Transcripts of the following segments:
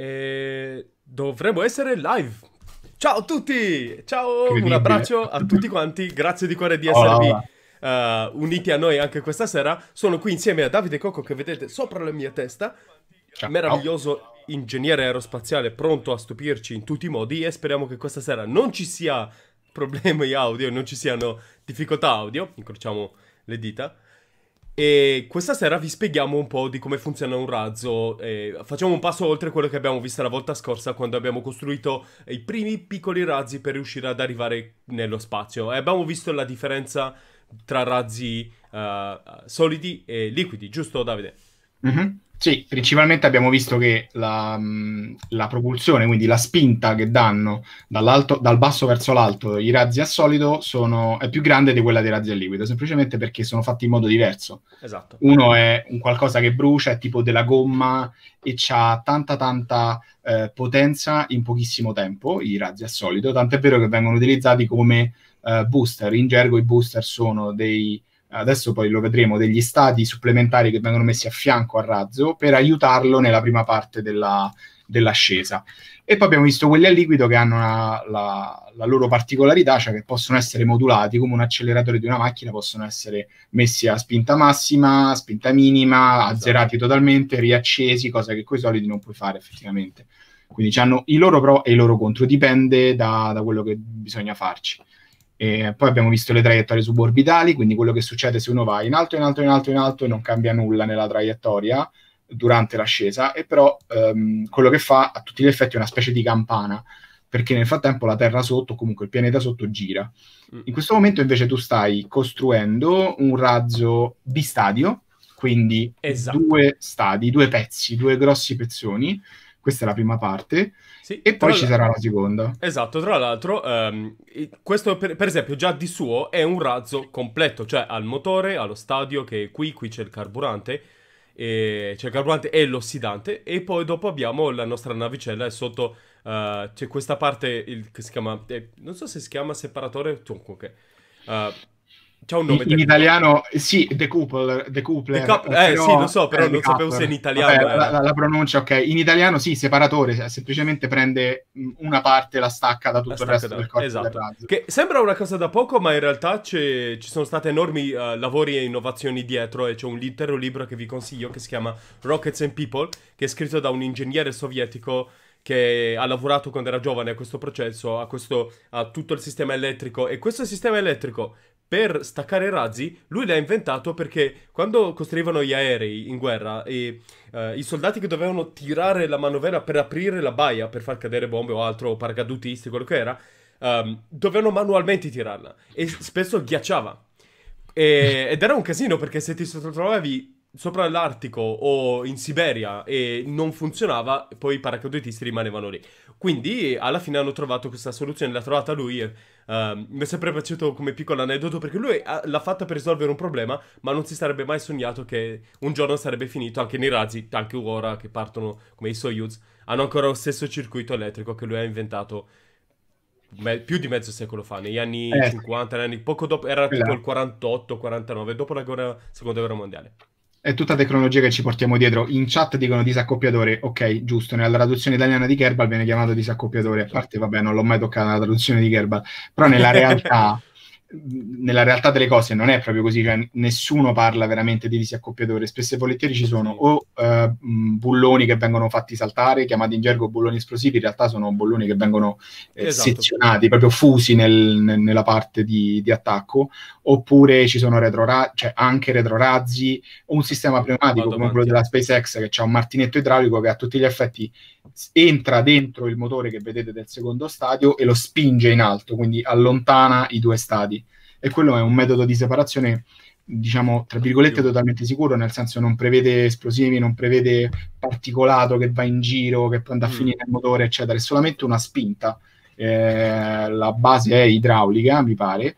E dovremmo essere live. Ciao a tutti! Ciao, un abbraccio a tutti quanti, grazie di cuore di oh, esservi uh, uniti a noi anche questa sera. Sono qui insieme a Davide Cocco che vedete sopra la mia testa, Ciao. meraviglioso ingegnere aerospaziale pronto a stupirci in tutti i modi e speriamo che questa sera non ci sia problemi audio, non ci siano difficoltà audio, incrociamo le dita. E questa sera vi spieghiamo un po' di come funziona un razzo. Eh, facciamo un passo oltre quello che abbiamo visto la volta scorsa quando abbiamo costruito i primi piccoli razzi per riuscire ad arrivare nello spazio. E abbiamo visto la differenza tra razzi uh, solidi e liquidi, giusto Davide? Mm-hmm. Sì, principalmente abbiamo visto che la, mm, la propulsione, quindi la spinta che danno dal basso verso l'alto i razzi a solido sono, è più grande di quella dei razzi a liquido, semplicemente perché sono fatti in modo diverso. Esatto. Uno è un qualcosa che brucia, è tipo della gomma e ha tanta tanta eh, potenza in pochissimo tempo, i razzi a solido, tant'è vero che vengono utilizzati come eh, booster. In gergo i booster sono dei adesso poi lo vedremo, degli stati supplementari che vengono messi a fianco al razzo per aiutarlo nella prima parte della, dell'ascesa. E poi abbiamo visto quelli a liquido che hanno una, la, la, loro particolarità, cioè che possono essere modulati come un acceleratore di una macchina, possono essere messi a spinta massima, a spinta minima, esatto. azzerati totalmente, riaccesi, cosa che coi solidi non puoi fare effettivamente. Quindi hanno i loro pro e i loro contro, dipende da, da quello che bisogna farci. E poi abbiamo visto le traiettorie suborbitali, quindi quello che succede se uno va in alto, in alto, in alto, in alto e non cambia nulla nella traiettoria durante l'ascesa, e però ehm, quello che fa a tutti gli effetti è una specie di campana, perché nel frattempo la Terra sotto, comunque il pianeta sotto, gira. Mm. In questo momento invece tu stai costruendo un razzo bistadio, quindi esatto. due stadi, due pezzi, due grossi pezzoni, questa è la prima parte, sì, e poi ci sarà la seconda. Esatto, tra l'altro, ehm, questo per, per, esempio già di suo è un razzo completo, cioè al motore, allo stadio che è qui, qui c'è il carburante, e c'è il carburante e l'ossidante e poi dopo abbiamo la nostra navicella e sotto eh, c'è questa parte il, che si chiama, eh, non so se si chiama separatore, comunque. Uh, eh, c'è un nome. In, in italiano, sì, The decoupler Decou- eh, però, sì, lo so, però eh, non sapevo se in italiano. Vabbè, la, la, la, pronuncia, ok. In italiano, sì, separatore, semplicemente prende mm, una parte, la stacca da tutto stacca il resto da... del corpo esatto. Che sembra una cosa da poco, ma in realtà ci sono stati enormi uh, lavori e innovazioni dietro e c'è un intero libro che vi consiglio che si chiama Rockets and People, che è scritto da un ingegnere sovietico che ha lavorato quando era giovane a questo processo, a, questo, a tutto il sistema elettrico. E questo sistema elettrico per staccare i razzi, lui l'ha inventato perché quando costruivano gli aerei in guerra e uh, i soldati che dovevano tirare la manovella per aprire la baia per far cadere bombe o altro, o paracadutisti, quello che era, um, dovevano manualmente tirarla e spesso ghiacciava. E, ed era un casino perché se ti sottotrovavi sopra l'Artico o in Siberia e non funzionava, poi i paracadutisti rimanevano lì. Quindi alla fine hanno trovato questa soluzione, l'ha trovata lui. E, uh, mi è sempre piaciuto come piccolo aneddoto perché lui ha, ah, l'ha fatta per risolvere un problema, ma non si sarebbe mai sognato che un giorno sarebbe finito anche nei razzi, anche ora che partono come i Soyuz, hanno ancora lo stesso circuito elettrico che lui ha inventato. Me- più di mezzo secolo fa, negli anni eh. 50, anni, poco dopo, era tipo esatto. il 48-49, dopo la guerra, seconda guerra mondiale è tutta tecnologia che ci portiamo dietro. In chat dicono disaccoppiatore, ok, giusto, nella traduzione italiana di Kerbal viene chiamato disaccoppiatore, a parte, vabbè, non l'ho mai toccata la traduzione di Kerbal, però nella realtà nella realtà delle cose non è proprio così, cioè nessuno parla veramente di disaccoppiatore, spesso e volentieri ci sono o eh, bulloni che vengono fatti saltare, chiamati in gergo bulloni esplosivi, in realtà sono bulloni che vengono eh, esatto. sezionati, proprio fusi nel, nel, nella parte di, di, attacco, oppure ci sono retrora- cioè anche retrorazzi, o un sistema pneumatico come quello della SpaceX che ha un martinetto idraulico che a tutti gli effetti entra dentro il motore che vedete del secondo stadio e lo spinge in alto, quindi allontana i due stadi. E quello è un metodo di separazione, diciamo, tra virgolette, totalmente sicuro, nel senso non prevede esplosivi, non prevede particolato che va in giro, che andrà a mm. finire il motore, eccetera, è solamente una spinta. Eh, la base è idraulica, mi pare,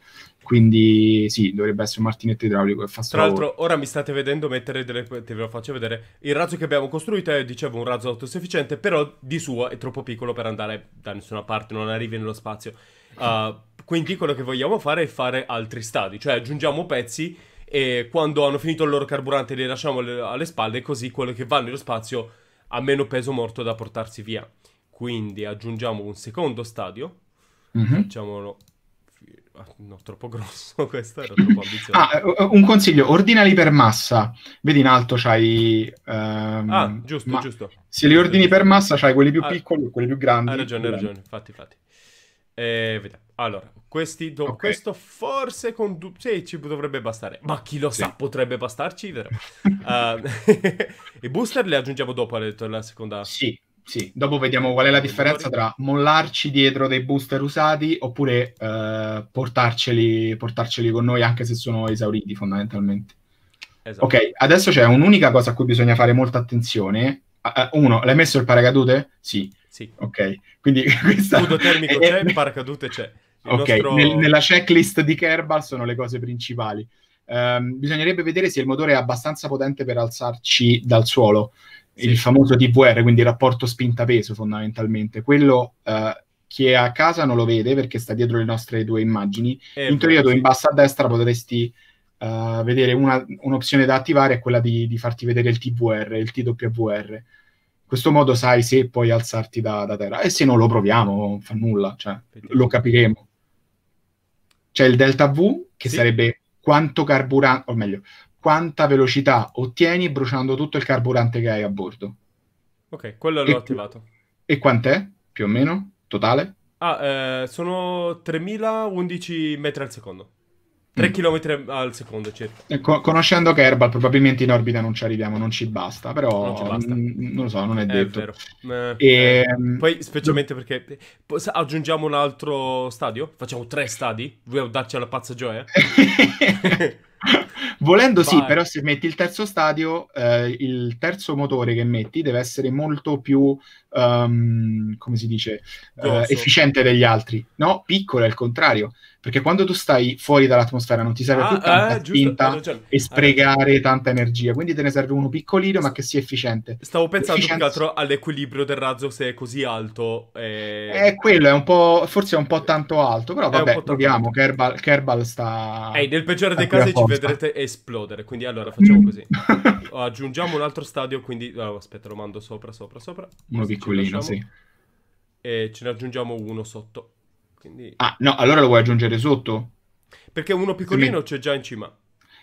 quindi sì, dovrebbe essere un martinetto idraulico fa Tra l'altro, ora mi state vedendo mettere delle. Te ve lo faccio vedere. Il razzo che abbiamo costruito è, dicevo, un razzo autosufficiente, però di suo è troppo piccolo per andare da nessuna parte, non arrivi nello spazio. Uh, quindi quello che vogliamo fare è fare altri stadi, cioè aggiungiamo pezzi e quando hanno finito il loro carburante li lasciamo alle spalle, così quello che va nello spazio ha meno peso morto da portarsi via. Quindi aggiungiamo un secondo stadio, mm-hmm. facciamolo Ah, no, troppo grosso questo, era troppo ambizioso. Ah, eh, eh, un consiglio, ordinali per massa. Vedi in alto c'hai... Ehm, ah, giusto, giusto. Se li ordini per massa c'hai quelli più ah, piccoli e quelli più grandi. Hai ragione, hai ragione, infatti, infatti. Eh, allora, questi, do, okay. questo forse con du- sì, ci dovrebbe bastare, ma chi lo sì. sa, potrebbe bastarci, vero? uh, ah, I booster li aggiungiamo dopo, hai detto, la seconda... Sì, sì, dopo vediamo qual è la differenza tra mollarci dietro dei booster usati oppure eh, portarceli, portarceli, con noi anche se sono esauriti fondamentalmente. Esatto. Ok, adesso c'è un'unica cosa a cui bisogna fare molta attenzione. Uh, uno, l'hai messo il paracadute? Sì. Sì. Ok, quindi questa... Il termico c'è, il paracadute c'è. Il ok, nostro... Nel, nella checklist di Kerbal sono le cose principali. Um, bisognerebbe vedere se il motore è abbastanza potente per alzarci dal suolo il famoso DVR, quindi il rapporto spinta-peso fondamentalmente, quello uh, eh, che a casa non lo vede perché sta dietro le nostre due immagini, eh, in teoria tu in basso a destra potresti uh, vedere una, un'opzione da attivare, è quella di, di, farti vedere il TVR, il TWR. In questo modo sai se puoi alzarti da, da terra e se non lo proviamo fa nulla, cioè, lo capiremo. C'è il delta V che sì. sarebbe quanto carburante, o meglio, quanta velocità ottieni bruciando tutto il carburante che hai a bordo. Ok, quello l'ho e, attivato. E quant'è, più o meno, totale? Ah, eh, sono 3011 metri al secondo. 3 km mm. al secondo circa. Co- conoscendo Kerbal, probabilmente in orbita non ci arriviamo, non ci basta, però non, ci basta. N- non lo so, non è, è detto. Eh, e... eh. Poi, specialmente perché aggiungiamo un altro stadio? Facciamo tre stadi? Vuoi darci alla pazza gioia? Volendo Vai. sì, però se metti il terzo stadio, eh, il terzo motore che metti deve essere molto più, um, come si dice, eh, efficiente degli altri. No, piccolo è il contrario. Perché quando tu stai fuori dall'atmosfera non ti serve ah, più tanta eh, spinta tinta eh, cioè, e eh. sprecare ah, tanta energia, quindi te ne serve uno piccolino ma che sia efficiente. Stavo pensando più che altro all'equilibrio del razzo se è così alto. E... Eh. eh, quello è un po', forse è un po' tanto alto, però vabbè, proviamo, Kerbal, Kerbal sta... Ehi, nel peggiore dei casi ci vedrete esplodere, quindi allora facciamo così. Aggiungiamo un altro stadio, quindi... Oh, aspetta, lo mando sopra, sopra, sopra. Uno piccolino, sì. E ce ne aggiungiamo uno sotto. Quindi... Ah, no, allora lo vuoi aggiungere sotto? Perché uno piccolino mi... c'è già in cima.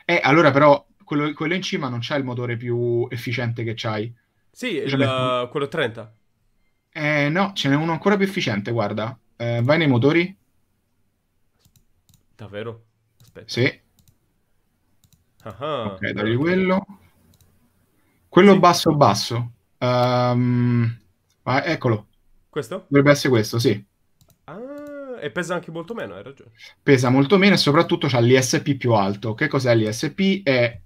Eh, allora però quello, quello in cima non c'ha il motore più efficiente che c'hai. Sì, il, messo... Eh, quello 30. Eh, no, ce n'è uno ancora più efficiente, guarda. Eh, vai nei motori. Davvero? Aspetta. Sì. Ah, ok, dai quello. Quello sì. basso basso. Um, eccolo. Questo? Dovrebbe essere questo, sì e pesa anche molto meno, hai ragione. Pesa molto meno e soprattutto ha l'ISP più alto. Che cos'è l'ISP? È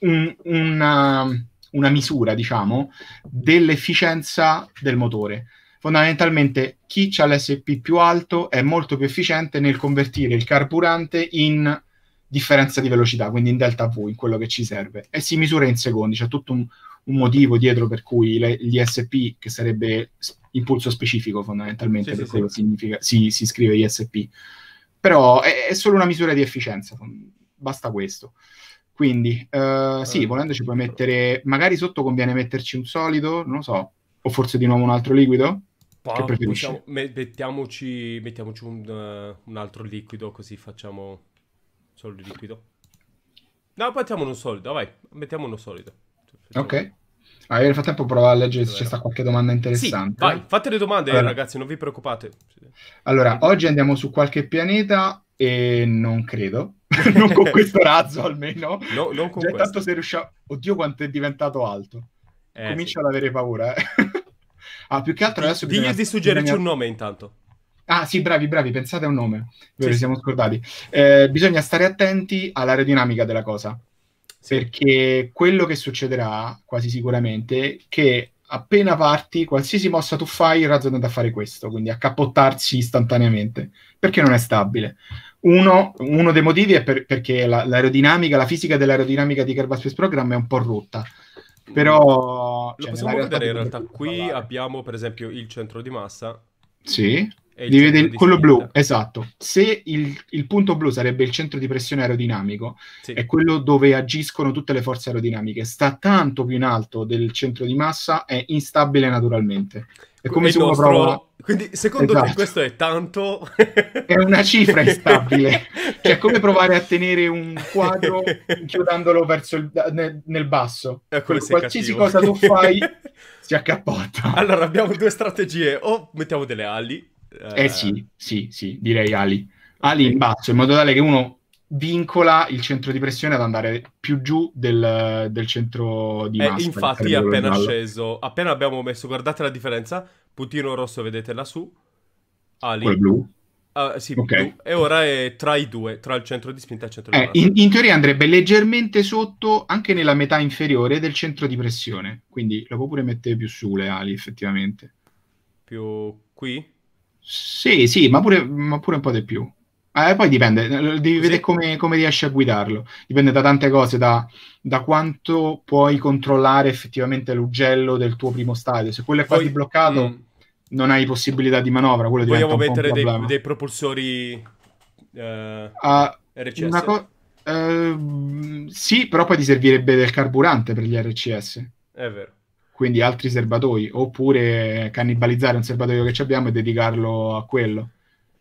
un, una, una misura, diciamo, dell'efficienza del motore fondamentalmente chi ha l'SP più alto è molto più efficiente nel convertire il carburante in differenza di velocità, quindi in delta V, in quello che ci serve, e si misura in secondi, c'è tutto un, un motivo dietro per cui le, gli SP, che sarebbe impulso specifico fondamentalmente, sì, per sì, quello sì. si, si scrive ISP. Però è, è, solo una misura di efficienza, basta questo. Quindi, uh, sì, eh, volendo ci puoi mettere, magari sotto conviene metterci un solido, non lo so, o forse di nuovo un altro liquido? Pa, che Possiamo, mettiamoci, mettiamoci un, uh, un, altro liquido, così facciamo solo il liquido. No, mettiamo uno solido, vai, mettiamo uno solido. Facciamo. Ok. Ah, io nel frattempo provo a leggere se c'è sta qualche domanda interessante. Sì, vai, fate le domande allora. ragazzi, non vi preoccupate. Allora, oggi andiamo su qualche pianeta e non credo. non con questo razzo almeno. No, non con Già, questo. Tanto se riusciamo... Oddio quanto è diventato alto. Eh, Comincio sì. ad avere paura. Eh. ah, più che altro adesso... Digli di suggerirci bisogna... un nome intanto. Ah sì, bravi, bravi, pensate a un nome. Ve sì. lo siamo scordati. Eh, bisogna stare attenti all'aerodinamica della cosa perché quello che succederà quasi sicuramente è che appena parti, qualsiasi mossa tu fai, il razzo tende a fare questo, quindi a cappottarsi istantaneamente, perché non è stabile. Uno, uno dei motivi è per, perché la, l'aerodinamica, la fisica dell'aerodinamica di Kerbal Space Program è un po' rotta, però... Lo cioè, possiamo vedere in realtà, qui parlare. abbiamo per esempio il centro di massa. Sì divide il, quello blu, esatto. Se il, il, punto blu sarebbe il centro di pressione aerodinamico, sì. è quello dove agiscono tutte le forze aerodinamiche, sta tanto più in alto del centro di massa, è instabile naturalmente. È come se uno prova... Quindi secondo esatto. te questo è tanto? è una cifra instabile, cioè come provare a tenere un quadro chiudendolo verso il, nel, nel basso. Eh, qualsiasi cosa tu fai si accappotta. Allora abbiamo due strategie, o mettiamo delle ali eh, eh, sì, sì, sì, direi Ali. Ali in basso, in modo tale che uno vincola il centro di pressione ad andare più giù del, del centro di eh, massa. Eh, infatti è appena sceso, appena abbiamo messo, guardate la differenza, puntino rosso vedete lassù, Ali. Quello blu. Uh, sì, okay. e ora è tra i due, tra il centro di spinta e il centro di eh, in, in, teoria andrebbe leggermente sotto, anche nella metà inferiore del centro di pressione, quindi lo può pure mettere più su le ali, effettivamente. Più qui? Sì, sì, ma pure, ma pure un po' di più. Eh, poi dipende, eh, devi sì. vedere come, come, riesci a guidarlo. Dipende da tante cose, da, da, quanto puoi controllare effettivamente l'ugello del tuo primo stadio. Se quello è quasi poi, bloccato, mh. Mm. non hai possibilità di manovra. Quello Vogliamo mettere dei, dei, propulsori eh, uh, ah, RCS? Co- uh, sì, però poi ti servirebbe del carburante per gli RCS. È vero quindi altri serbatoi, oppure cannibalizzare un serbatoio che abbiamo e dedicarlo a quello.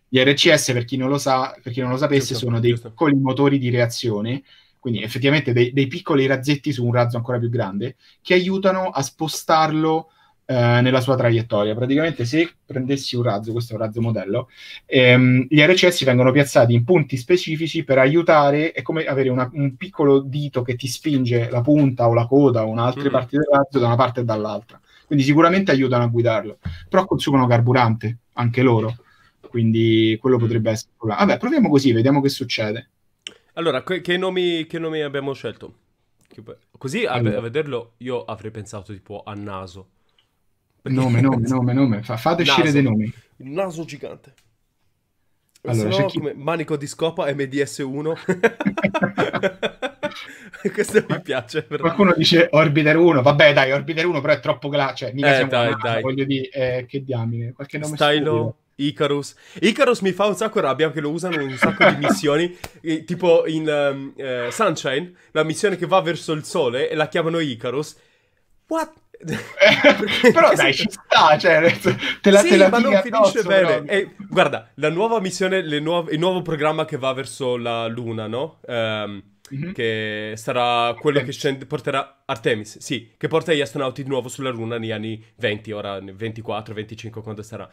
Gli RCS, per chi non lo, sa, per chi non lo sapesse, giusto, sono dei giusto. piccoli motori di reazione, quindi effettivamente dei, dei, piccoli razzetti su un razzo ancora più grande, che aiutano a spostarlo eh, nella sua traiettoria. Praticamente se prendessi un razzo, questo è un razzo modello, ehm, gli RCS vengono piazzati in punti specifici per aiutare, è come avere una, un piccolo dito che ti spinge la punta o la coda o un'altra mm-hmm. del razzo da una parte e dall'altra. Quindi sicuramente aiutano a guidarlo, però consumano carburante anche loro, quindi quello mm. potrebbe essere un problema. Vabbè, proviamo così, vediamo che succede. Allora, que- che, nomi, che nomi abbiamo scelto? Così a, allora. a, vederlo io avrei pensato tipo a naso. Nome, nome, nome, nome. Fa, fate naso. uscire dei nomi. Il naso gigante. Allora, Se chi... come manico di scopa MDS1. Questo mi piace. Però. Qualcuno dice Orbiter 1, vabbè dai, Orbiter 1 però è troppo glaciale. Cioè, eh, dai, nati, dai. voglio dire, eh, che diamine. Qualche nome Stylo... Stupido. Icarus. Icarus mi fa un sacco rabbia che lo usano in un sacco di missioni, eh, tipo in um, eh, Sunshine, la missione che va verso il sole e la chiamano Icarus. What? però dai, ci sta, cioè, te la, sì, te la ma non finisce addosso, bene. Però... Eh, guarda, la nuova missione, nuove, il nuovo programma che va verso la Luna, no? Um, mm-hmm. Che sarà quello che scende, porterà Artemis, sì, che porta gli astronauti di nuovo sulla Luna negli anni 20, ora 24, 25, quando sarà.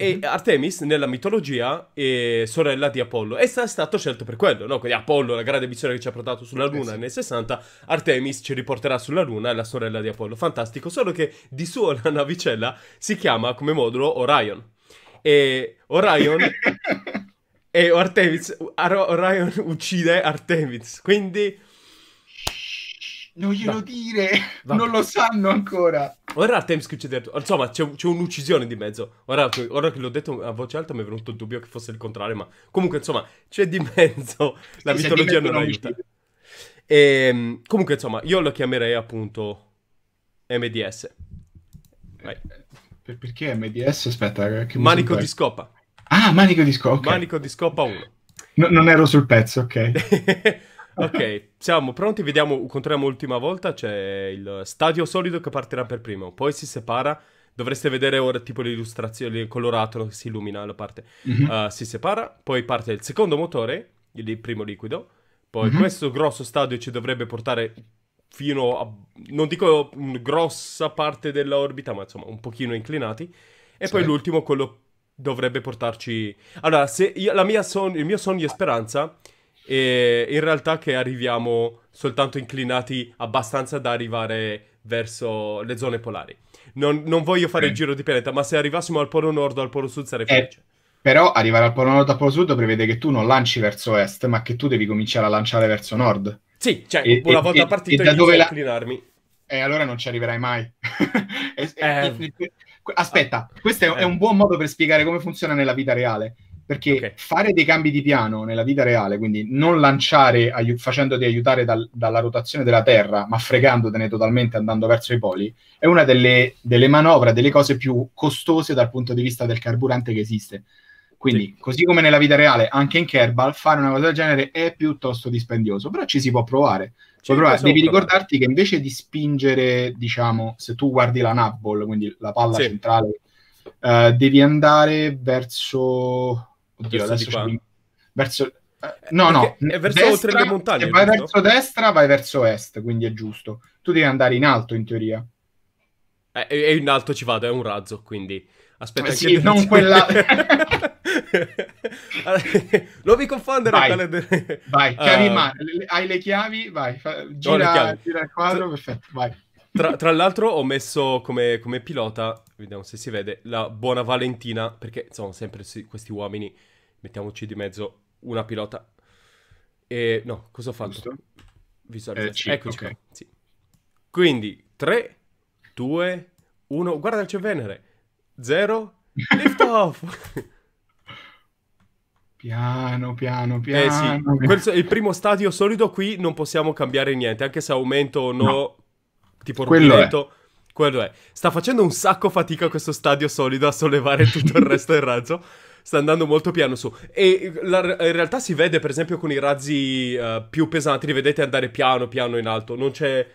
E Artemis nella mitologia è sorella di Apollo e è stato scelto per quello, no? Quindi Apollo, la grande missione che ci ha portato sulla eh, Luna nel 60, Artemis ci riporterà sulla Luna, è la sorella di Apollo. Fantastico, solo che di suo la navicella si chiama come modulo Orion. E Orion... e Artemis... Orion uccide Artemis, quindi... Non glielo Va. dire, Va. non lo sanno ancora. Ora a Thames succede, insomma c'è, un'uccisione di mezzo. Ora, ora che l'ho detto a voce alta mi è venuto il dubbio che fosse il contrario, ma comunque insomma c'è di mezzo, la sì, mitologia non aiuta. E, comunque insomma io lo chiamerei appunto MDS. Vai. Eh, perché MDS? Aspetta, eh, che Manico di scopa. Ah, manico di scopa. Okay. Manico di scopa 1. No, non ero sul pezzo, ok. ok, siamo pronti, vediamo, controlliamo l'ultima volta, c'è il stadio solido che partirà per primo, poi si separa, dovreste vedere ora tipo l'illustrazione, il colorato che si illumina la parte, mm-hmm. uh, si separa, poi parte il secondo motore, il primo liquido, poi mm-hmm. questo grosso stadio ci dovrebbe portare fino a, non dico una grossa parte dell'orbita, ma insomma un pochino inclinati, e sì. poi l'ultimo quello dovrebbe portarci... Allora, se io, mia son... il mio sogno e speranza e in realtà che arriviamo soltanto inclinati abbastanza da arrivare verso le zone polari. Non, non voglio fare eh. il giro di pianeta, ma se arrivassimo al polo nord o al polo sud sarei eh, felice. però arrivare al polo nord o al polo sud prevede che tu non lanci verso est, ma che tu devi cominciare a lanciare verso nord. Sì, cioè, e, una volta e, partito e da la... inclinarmi. E allora non ci arriverai mai. eh. Aspetta, ah. questo è, è un eh. buon modo per spiegare come funziona nella vita reale perché okay. fare dei cambi di piano nella vita reale, quindi non lanciare ai- facendoti aiutare dal- dalla rotazione della Terra, ma fregandotene totalmente andando verso i poli, è una delle, delle manovre, delle cose più costose dal punto di vista del carburante che esiste. Quindi, sì. così come nella vita reale, anche in Kerbal, fare una cosa del genere è piuttosto dispendioso, però ci si può provare. Ci puoi provare. Devi ricordarti che invece di spingere, diciamo, se tu guardi la nutball, quindi la palla sì. centrale, uh, devi andare verso Oddio, adesso qua. Verso... Eh, eh, no, no, è verso destra, oltre le montagne. Se vai giusto? verso destra, vai verso est, quindi è giusto. Tu devi andare in alto, in teoria. Eh, e eh, in alto ci vado, è un razzo, quindi... Aspetta, sì, non quella... non mi confondere vai, tale... vai ah. chiavi uh... ma... hai le chiavi vai fa... gira, chiavi. gira, il quadro tra... perfetto vai tra, tra l'altro ho messo come, come, pilota vediamo se si vede la buona Valentina perché sono sempre questi uomini mettiamoci di mezzo una pilota. E no, cosa ho fatto? Giusto? Visualizzazione. Eh, Eccoci okay. qua. Sì. Quindi 3, 2, 1. Guarda, c'è Venere. 0. Lift off. Piano, piano, piano. Eh sì, il primo stadio solido qui non possiamo cambiare niente, anche se aumento o no, no. tipo quello rubinetto, quello è. Sta facendo un sacco fatica questo stadio solido a sollevare tutto il resto del razzo sta andando molto piano su. E la, in realtà si vede, per esempio, con i razzi uh, più pesanti, li vedete andare piano piano in alto. Non c'è.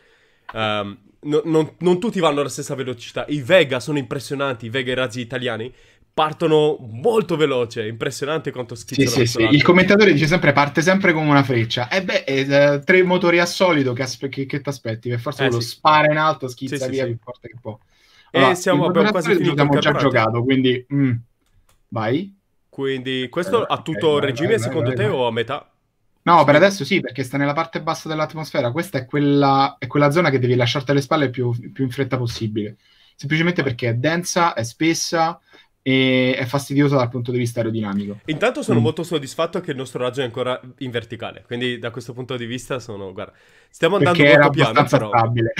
Um, no, non, non, tutti vanno alla stessa velocità. I Vega sono impressionanti, i Vega e i razzi italiani. Partono molto veloce, impressionante quanto schizzano. Sì, sì, sì. Il commentatore dice sempre: parte sempre come una freccia. E eh beh, eh, tre motori a solido che, aspe- che, che ti aspetti, per forza eh, lo sì. spara in alto, schizza sì, via più forte che può. Allora, e siamo, abbiamo quasi finito. Abbiamo già giocato, quindi mm. vai. Quindi eh, questo a tutto okay, regime vai, vai, secondo vai, te o a metà? No, per adesso sì, perché sta nella parte bassa dell'atmosfera. Questa è quella, è quella zona che devi lasciarti alle spalle più, più in fretta possibile. Semplicemente ah. perché è densa, è spessa, e è fastidiosa dal punto di vista aerodinamico. Intanto sono mm. molto soddisfatto che il nostro raggio è ancora in verticale, quindi da questo punto di vista sono, guarda, stiamo andando Perché molto piano abbastanza stabile.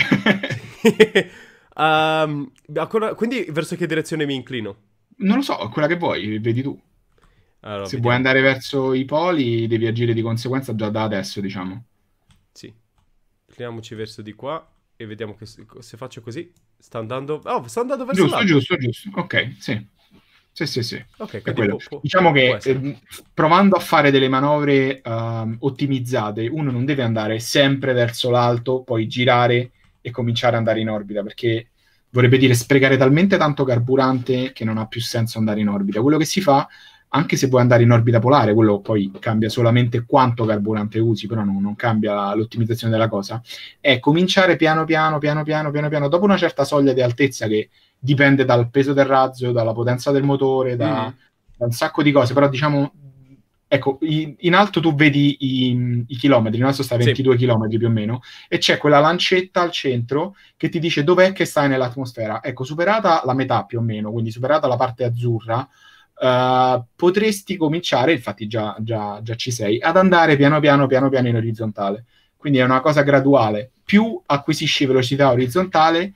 um, ancora... quindi verso che direzione mi inclino? Non lo so, quella che vuoi, vedi tu. Allora, ah, Se vediamo. vuoi andare verso i poli, devi agire di conseguenza già da adesso, diciamo. Sì. Clicchiamoci verso di qua e vediamo che se faccio così sta andando oh, sta andando verso giusto, giusto, giusto. Ok, sì. Sì, sì, sì. Okay, può, diciamo che eh, provando a fare delle manovre uh, ottimizzate, uno non deve andare sempre verso l'alto, poi girare e cominciare ad andare in orbita, perché vorrebbe dire sprecare talmente tanto carburante che non ha più senso andare in orbita. Quello che si fa anche se vuoi andare in orbita polare, quello poi cambia solamente quanto carburante usi, però non, non cambia l'ottimizzazione della cosa, è cominciare piano piano, piano piano, piano piano, dopo una certa soglia di altezza che dipende dal peso del razzo, dalla potenza del motore, da, mm. da un sacco di cose, però diciamo ecco, in alto tu vedi i, i chilometri, in alto sta a 22 sì. chilometri più o meno, e c'è quella lancetta al centro che ti dice dov'è che stai nell'atmosfera. Ecco, superata la metà più o meno, quindi superata la parte azzurra, uh, potresti cominciare, infatti già, già, già ci sei, ad andare piano piano, piano piano in orizzontale. Quindi è una cosa graduale. Più acquisisci velocità orizzontale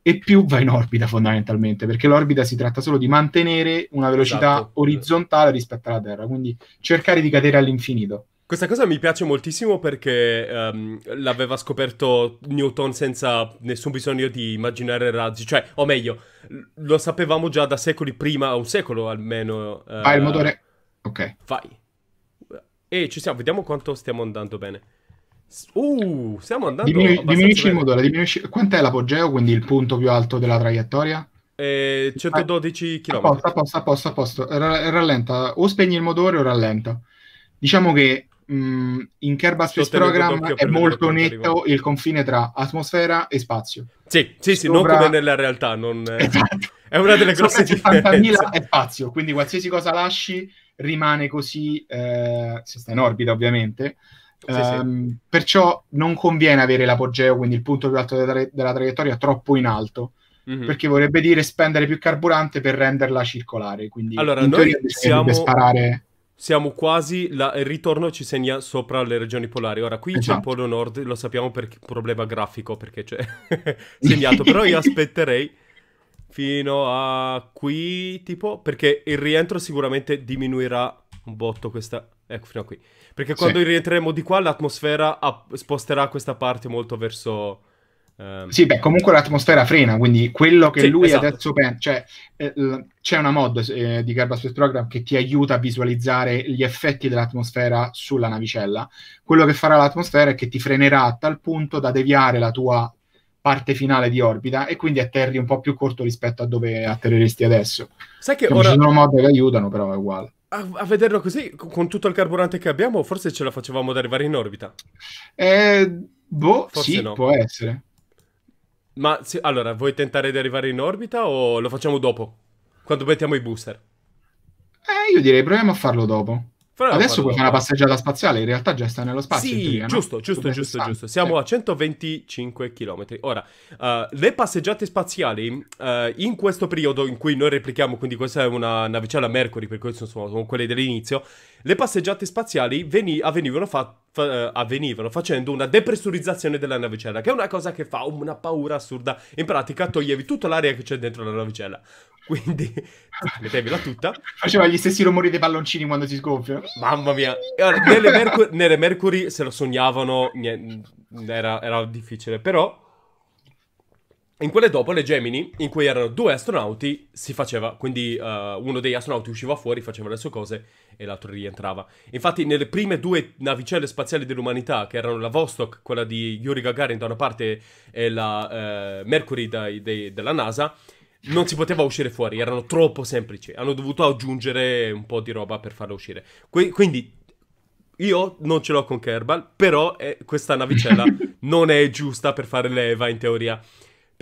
e più vai in orbita fondamentalmente, perché l'orbita si tratta solo di mantenere una velocità esatto. orizzontale rispetto alla Terra, quindi cercare di cadere all'infinito. Questa cosa mi piace moltissimo perché um, l'aveva scoperto Newton senza nessun bisogno di immaginare razzi, cioè, o meglio, lo sapevamo già da secoli prima, un secolo almeno. Uh, ah, il motore... Ok. Vai. E ci siamo, vediamo quanto stiamo andando bene. Uh, stiamo andando bene. Diminuisci il motore, diminuisci... Quant'è l'apogeo, quindi il punto più alto della traiettoria? Eh, 112 km. A posto, a posto, a posto, a posto. R- rallenta, o spegni il motore o rallenta. Diciamo che mh, mm, in Kerbal Space Program è molto netto il confine tra atmosfera e spazio. Sì, sì, sì, Sopra... non come nella realtà. Non... Esatto. È una delle grosse differenze. è spazio, quindi qualsiasi cosa lasci rimane così, eh, se sta in orbita ovviamente. Sì, um, Perciò non conviene avere l'apogeo, quindi il punto più alto della, tra- della traiettoria, troppo in alto. Mm-hmm. Perché vorrebbe dire spendere più carburante per renderla circolare. Quindi allora, in teoria siamo... sparare siamo quasi, la, il ritorno ci segna sopra le regioni polari. Ora qui esatto. c'è il esatto. polo nord, lo sappiamo per problema grafico perché c'è segnato, però io aspetterei fino a qui, tipo, perché il rientro sicuramente diminuirà un botto questa... Ecco, fino a qui. Perché quando sì. rientreremo di qua l'atmosfera a... sposterà questa parte molto verso Um... Sì, beh, comunque l'atmosfera frena, quindi quello che sì, lui esatto. adesso pensa, cioè eh, c'è una mod eh, di Garba Space Program che ti aiuta a visualizzare gli effetti dell'atmosfera sulla navicella. Quello che farà l'atmosfera è che ti frenerà a tal punto da deviare la tua parte finale di orbita e quindi atterri un po' più corto rispetto a dove atterreresti adesso. Sai che, che ora... Ci sono mod che aiutano, però è uguale. A, a, vederlo così, con tutto il carburante che abbiamo, forse ce la facevamo ad arrivare in orbita. Eh, boh, forse sì, no. può essere. Ma sì, allora, vuoi tentare di arrivare in orbita o lo facciamo dopo? Quando mettiamo i booster? Eh, io direi proviamo a farlo dopo. Però Adesso puoi fare una passeggiata spaziale, in realtà già sta nello spazio. Sì, teoria, giusto, no? giusto, Super giusto, giusto. Siamo eh. a 125 km. Ora, uh, le passeggiate spaziali, uh, in questo periodo in cui noi replichiamo, quindi questa è una navicella Mercury, per questo insomma, sono quelle dell'inizio, le passeggiate spaziali veni- avvenivano, fa- fa- avvenivano, facendo una depressurizzazione della navicella, che è una cosa che fa una paura assurda. In pratica toglievi tutta l'aria che c'è dentro la navicella quindi mettevi ah, tutta. Faceva gli stessi rumori dei palloncini quando si sgonfia. Mamma mia, nelle, Mercur- nelle, Mercury se lo sognavano, era, era difficile, però in quelle dopo le Gemini, in cui erano due astronauti, si faceva, quindi uh, uno degli astronauti usciva fuori, faceva le sue cose e l'altro rientrava. Infatti nelle prime due navicelle spaziali dell'umanità, che erano la Vostok, quella di Yuri Gagarin da una parte e la uh, Mercury dai, dei, della NASA, non si poteva uscire fuori, erano troppo semplici. Hanno dovuto aggiungere un po' di roba per farlo uscire. Que- quindi io non ce l'ho con Kerbal, però eh, questa navicella non è giusta per fare leva in teoria.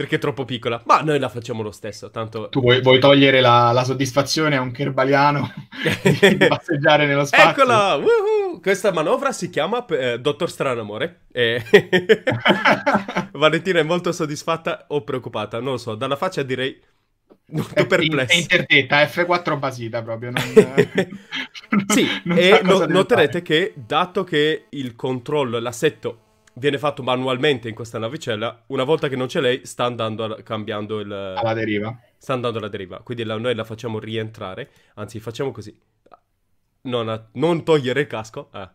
Perché è troppo piccola. Ma noi la facciamo lo stesso. Tanto... Tu vuoi, vuoi togliere la, la, soddisfazione a un kerbaliano di passeggiare nello spazio? Eccola! Woohoo! Questa manovra si chiama eh, Dottor Stranamore. E... Valentina è molto soddisfatta o preoccupata. Non lo so, dalla faccia direi molto perplessa. È interdetta, F4 basita proprio. Non, sì, non e no, noterete fare. che dato che il controllo e l'assetto viene fatto manualmente in questa navicella. Una volta che non c'è lei, sta andando a, cambiando il... Alla deriva. Sta andando alla deriva. Quindi la, noi la facciamo rientrare. Anzi, facciamo così. Non, a, non togliere il casco. Eh.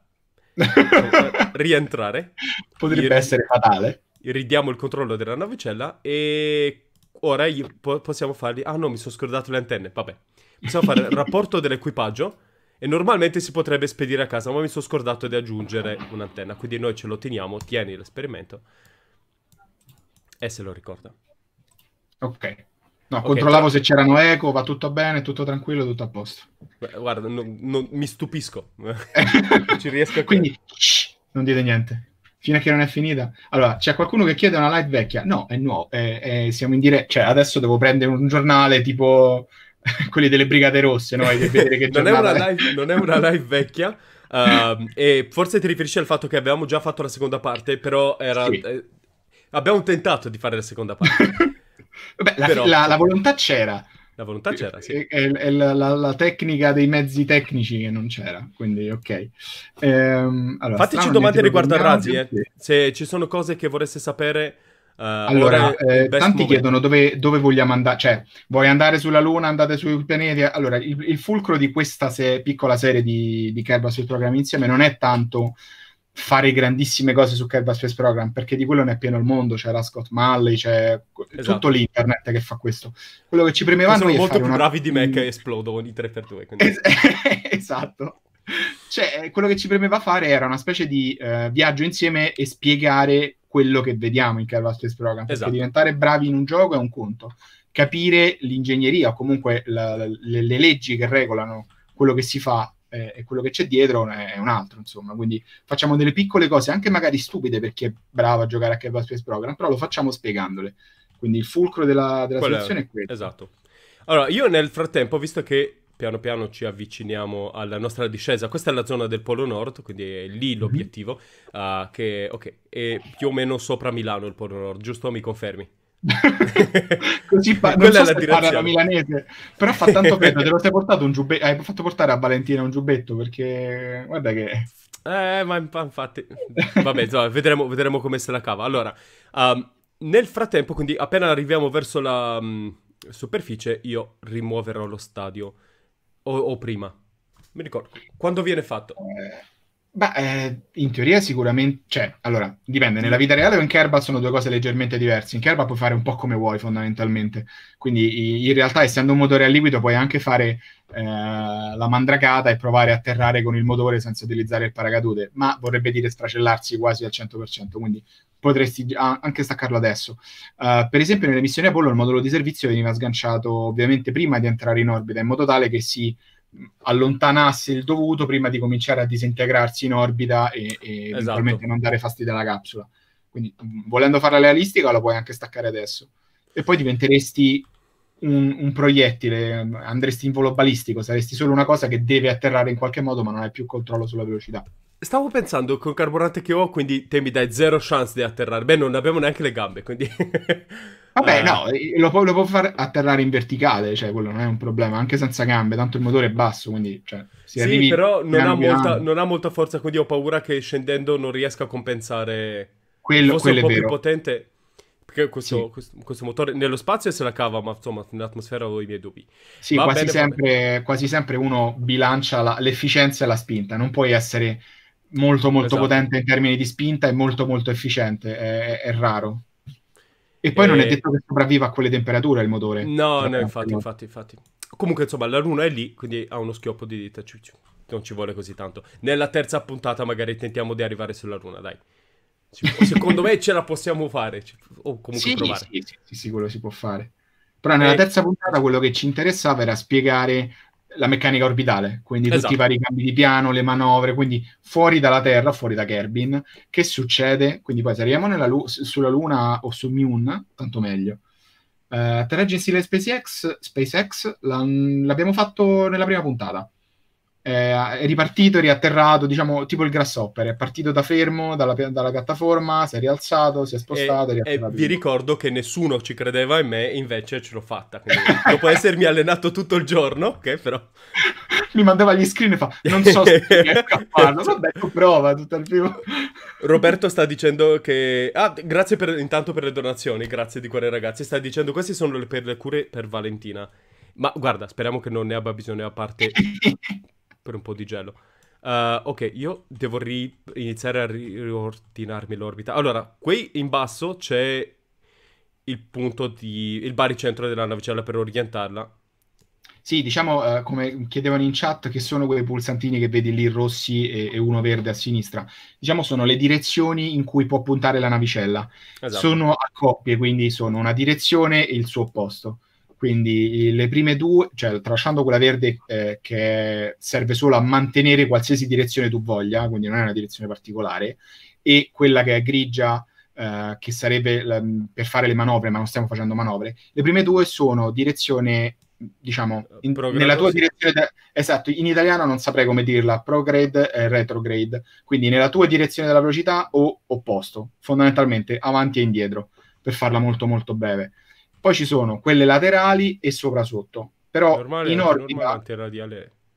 rientrare. Potrebbe ri- essere fatale. Ridiamo il controllo della navicella e ora po- possiamo fargli... Ah no, mi sono scordato le antenne. Vabbè. Possiamo fare il rapporto dell'equipaggio e normalmente si potrebbe spedire a casa, ma mi sono scordato di aggiungere un'antenna. Quindi noi ce lo teniamo, tieni l'esperimento. E se lo ricorda. Ok. No, okay, controllavo se c'erano eco, va tutto bene, tutto tranquillo, tutto a posto. guarda, non, non, mi stupisco. Ci riesco a... Quindi, shh, non dite niente. Fino a che non è finita. Allora, c'è qualcuno che chiede una live vecchia? No, è nuovo. È, è, siamo in diretta. Cioè, adesso devo prendere un giornale tipo quelli delle Brigate Rosse, no? Che non, è live, non, è una live, vecchia. Uh, e forse ti riferisci al fatto che avevamo già fatto la seconda parte, però era... Sì. Eh, abbiamo tentato di fare la seconda parte. Vabbè, la, però... la, la volontà c'era. La volontà c'era, sì. è, è la, la, la, tecnica dei mezzi tecnici che non c'era, quindi ok. Ehm, allora, Fateci domande riguardo a Razzi, eh. se ci sono cose che vorreste sapere Uh, allora, eh, tanti moment. chiedono dove, dove, vogliamo andare, cioè vuoi andare sulla Luna, andate sui pianeti. Allora, il, il fulcro di questa se- piccola serie di, di Kerbal Space Program insieme non è tanto fare grandissime cose su Kerbal Space Program, perché di quello ne è pieno il mondo, c'era Scott Malley, c'è esatto. tutto l'internet che fa questo. Quello che ci premeva che noi sono molto più una... bravi di me mm. che esplodo ogni 3x2. Quindi... Es- esatto. Cioè, quello che ci premeva fare era una specie di uh, viaggio insieme e spiegare quello che vediamo in Kerbal Space Program. Esatto. diventare bravi in un gioco è un conto, capire l'ingegneria o comunque la, le, le, leggi che regolano quello che si fa eh, e quello che c'è dietro è un altro, insomma. Quindi facciamo delle piccole cose, anche magari stupide per chi è bravo a giocare a Kerbal Space Program, però lo facciamo spiegandole. Quindi il fulcro della, della soluzione è quello. Esatto. Allora, io nel frattempo, visto che piano piano ci avviciniamo alla nostra discesa. Questa è la zona del Polo Nord, quindi è lì mhm. l'obiettivo, uh, che okay, è più o meno sopra Milano il Polo Nord, giusto? Mi confermi? Così pa- non so la se parla milanese, però fa tanto bene. te lo sei portato un giubbetto, hai fatto portare a Valentina un giubbetto perché guarda che... Eh, ma infatti, vabbè, so, vedremo, vedremo, come se la cava. Allora, um, nel frattempo, quindi appena arriviamo verso la um, superficie, io rimuoverò lo stadio o, o prima? Mi ricordo. Quando viene fatto? Eh, beh, eh, in teoria sicuramente... Cioè, allora, dipende. Nella vita reale o in Kerbal sono due cose leggermente diverse. In Kerbal puoi fare un po' come vuoi, fondamentalmente. Quindi in realtà, essendo un motore a liquido, puoi anche fare eh, la mandracata e provare a atterrare con il motore senza utilizzare il paracadute, ma vorrebbe dire sfracellarsi quasi al 100%, quindi potresti anche staccarlo adesso. Uh, per esempio nelle missioni Apollo il modulo di servizio veniva sganciato ovviamente prima di entrare in orbita, in modo tale che si mm, allontanasse il dovuto prima di cominciare a disintegrarsi in orbita e, e esatto. eventualmente non dare fastidio alla capsula. Quindi mm, volendo fare la realistica lo puoi anche staccare adesso. E poi diventeresti un, un, proiettile, andresti in volo balistico, saresti solo una cosa che deve atterrare in qualche modo, ma non hai più controllo sulla velocità. Stavo pensando, col carburante che ho, quindi te mi dai zero chance di atterrare. Beh, non abbiamo neanche le gambe, quindi... Vabbè, ah. no, lo può, lo può, far atterrare in verticale, cioè quello non è un problema, anche senza gambe, tanto il motore è basso, quindi... Cioè, sì, però non ha, molta, non ha, molta, forza, quindi ho paura che scendendo non riesca a compensare... Quello, quello è vero. più potente... Perché questo, sì. questo, questo, motore nello spazio se la cava, ma insomma, nell'atmosfera ho i miei dubbi. Sì, quasi, bene, sempre, quasi, sempre, uno bilancia la, l'efficienza e la spinta. Non puoi essere molto, molto esatto. potente in termini di spinta e molto, molto efficiente. è, è raro. E poi e... non è eh, detto che sopravviva a quelle temperature il motore. No, cioè, no, eh, infatti, infatti, infatti. Comunque, insomma, la luna è lì, quindi ha uno schioppo di dita. Non ci vuole così tanto. Nella terza puntata magari tentiamo di arrivare sulla luna, dai. Secondo me ce la possiamo fare. O comunque sì, provare. Sì, sì, sì, sicuro si può fare. Però nella eh. terza puntata quello che ci interessava era spiegare la meccanica orbitale, quindi esatto. tutti i esatto. vari cambi di piano, le manovre, quindi fuori dalla Terra, fuori da Kerbin, che succede? Quindi poi se arriviamo lu- sulla Luna o su Mune, tanto meglio. Uh, eh, Terra gestire SpaceX, SpaceX l'abbiamo fatto nella prima puntata eh, è ripartito, è riatterrato, diciamo tipo il grasshopper, è partito da fermo, dalla, dalla piattaforma, si è rialzato, si è spostato. E, è e vi ricordo che nessuno ci credeva in me, invece ce l'ho fatta. dopo essermi allenato tutto il giorno, che però... Mi mandava gli screen e fa, non so se è scappato, vabbè, prova tutto il primo. Roberto sta dicendo che... Ah, grazie per, intanto per le donazioni, grazie di cuore ragazzi. Sta dicendo, queste sono le, per le cure per Valentina. Ma guarda, speriamo che non ne abbia bisogno a parte per un po' di gelo. Uh, ok, io devo ri- iniziare a ri- riordinarmi l'orbita. Allora, qui in basso c'è il punto di... il baricentro della navicella per orientarla. Sì, diciamo, eh, come chiedevano in chat, che sono quei pulsantini che vedi lì rossi e, e, uno verde a sinistra. Diciamo, sono le direzioni in cui può puntare la navicella. Esatto. Sono a coppie, quindi sono una direzione e il suo opposto. Quindi le prime due, cioè tralasciando quella verde eh, che serve solo a mantenere qualsiasi direzione tu voglia, quindi non è una direzione particolare, e quella che è grigia eh, che sarebbe la, per fare le manovre, ma non stiamo facendo manovre. Le prime due sono direzione diciamo eh, in, nella tua direzione da, esatto in italiano non saprei come dirla prograde e retrograde quindi nella tua direzione della velocità o opposto fondamentalmente avanti e indietro per farla molto molto breve poi ci sono quelle laterali e sopra sotto. Però normale, in orbita...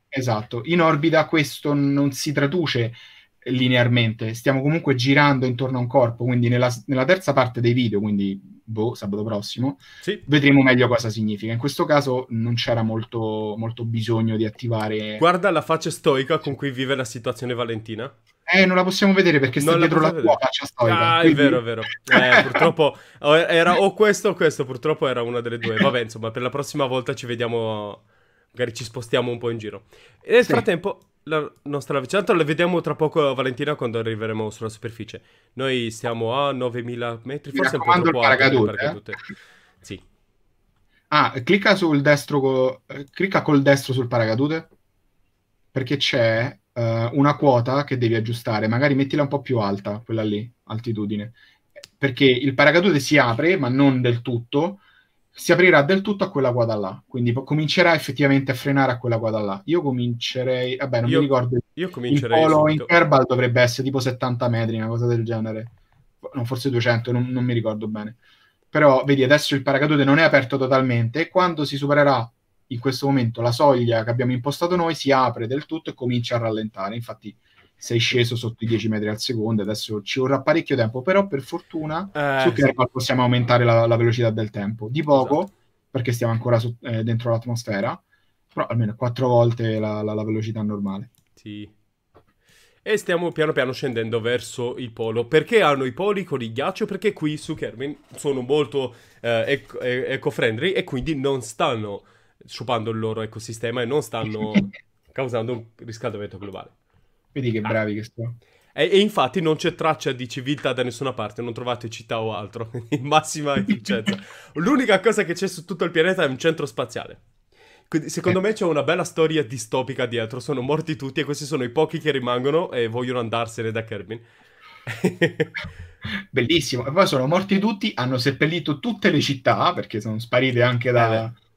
Esatto, in orbita questo non si traduce linearmente, stiamo comunque girando intorno a un corpo, quindi nella, nella terza parte dei video, quindi boh, sabato prossimo, sì. vedremo meglio cosa significa. In questo caso non c'era molto, molto bisogno di attivare... Guarda la faccia stoica con cui vive la situazione Valentina. Eh, non la possiamo vedere perché sta non dietro la, la tua faccia storica. Ah, quindi... è vero, è vero. Eh, purtroppo era o questo o questo, purtroppo era una delle due. Vabbè, insomma, per la prossima volta ci vediamo, magari ci spostiamo un po' in giro. E nel sì. frattempo, la nostra vicinanza la vediamo tra poco Valentina quando arriveremo sulla superficie. Noi siamo a 9000 metri, Mi forse un po' troppo il paracadute, paracadute. Eh? Sì. Ah, clicca sul destro, col... clicca col destro sul paracadute perché c'è uh, una quota che devi aggiustare, magari mettila un po' più alta, quella lì, altitudine, perché il paracadute si apre, ma non del tutto, si aprirà del tutto a quella quota là, quindi po- comincerà effettivamente a frenare a quella quota là. Io comincerei, vabbè, non io, mi ricordo, io comincerei il polo subito. in Kerbal dovrebbe essere tipo 70 metri, una cosa del genere, no, forse 200, non, non mi ricordo bene però vedi adesso il paracadute non è aperto totalmente quando si supererà in questo momento la soglia che abbiamo impostato noi si apre del tutto e comincia a rallentare. Infatti sei sceso sotto i 10 metri al secondo, adesso ci vorrà parecchio tempo, però per fortuna eh, su Kerbal sì. possiamo aumentare la, la, velocità del tempo, di poco esatto. perché stiamo ancora su, eh, dentro l'atmosfera, però almeno quattro volte la, la, la velocità normale. Sì. E stiamo piano piano scendendo verso il polo. Perché hanno i poli con il ghiaccio? Perché qui su Kerbin sono molto eh, eco-friendly e quindi non stanno sciupando il loro ecosistema e non stanno causando un riscaldamento globale. Vedi che ah. bravi ah. che sono. E, e, infatti non c'è traccia di civiltà da nessuna parte, non trovate città o altro, in massima efficienza. L'unica cosa che c'è su tutto il pianeta è un centro spaziale. Quindi, secondo me c'è una bella storia distopica dietro, sono morti tutti e questi sono i pochi che rimangono e vogliono andarsene da Kerbin. Bellissimo, e poi sono morti tutti, hanno seppellito tutte le città, perché sono sparite anche da... Eh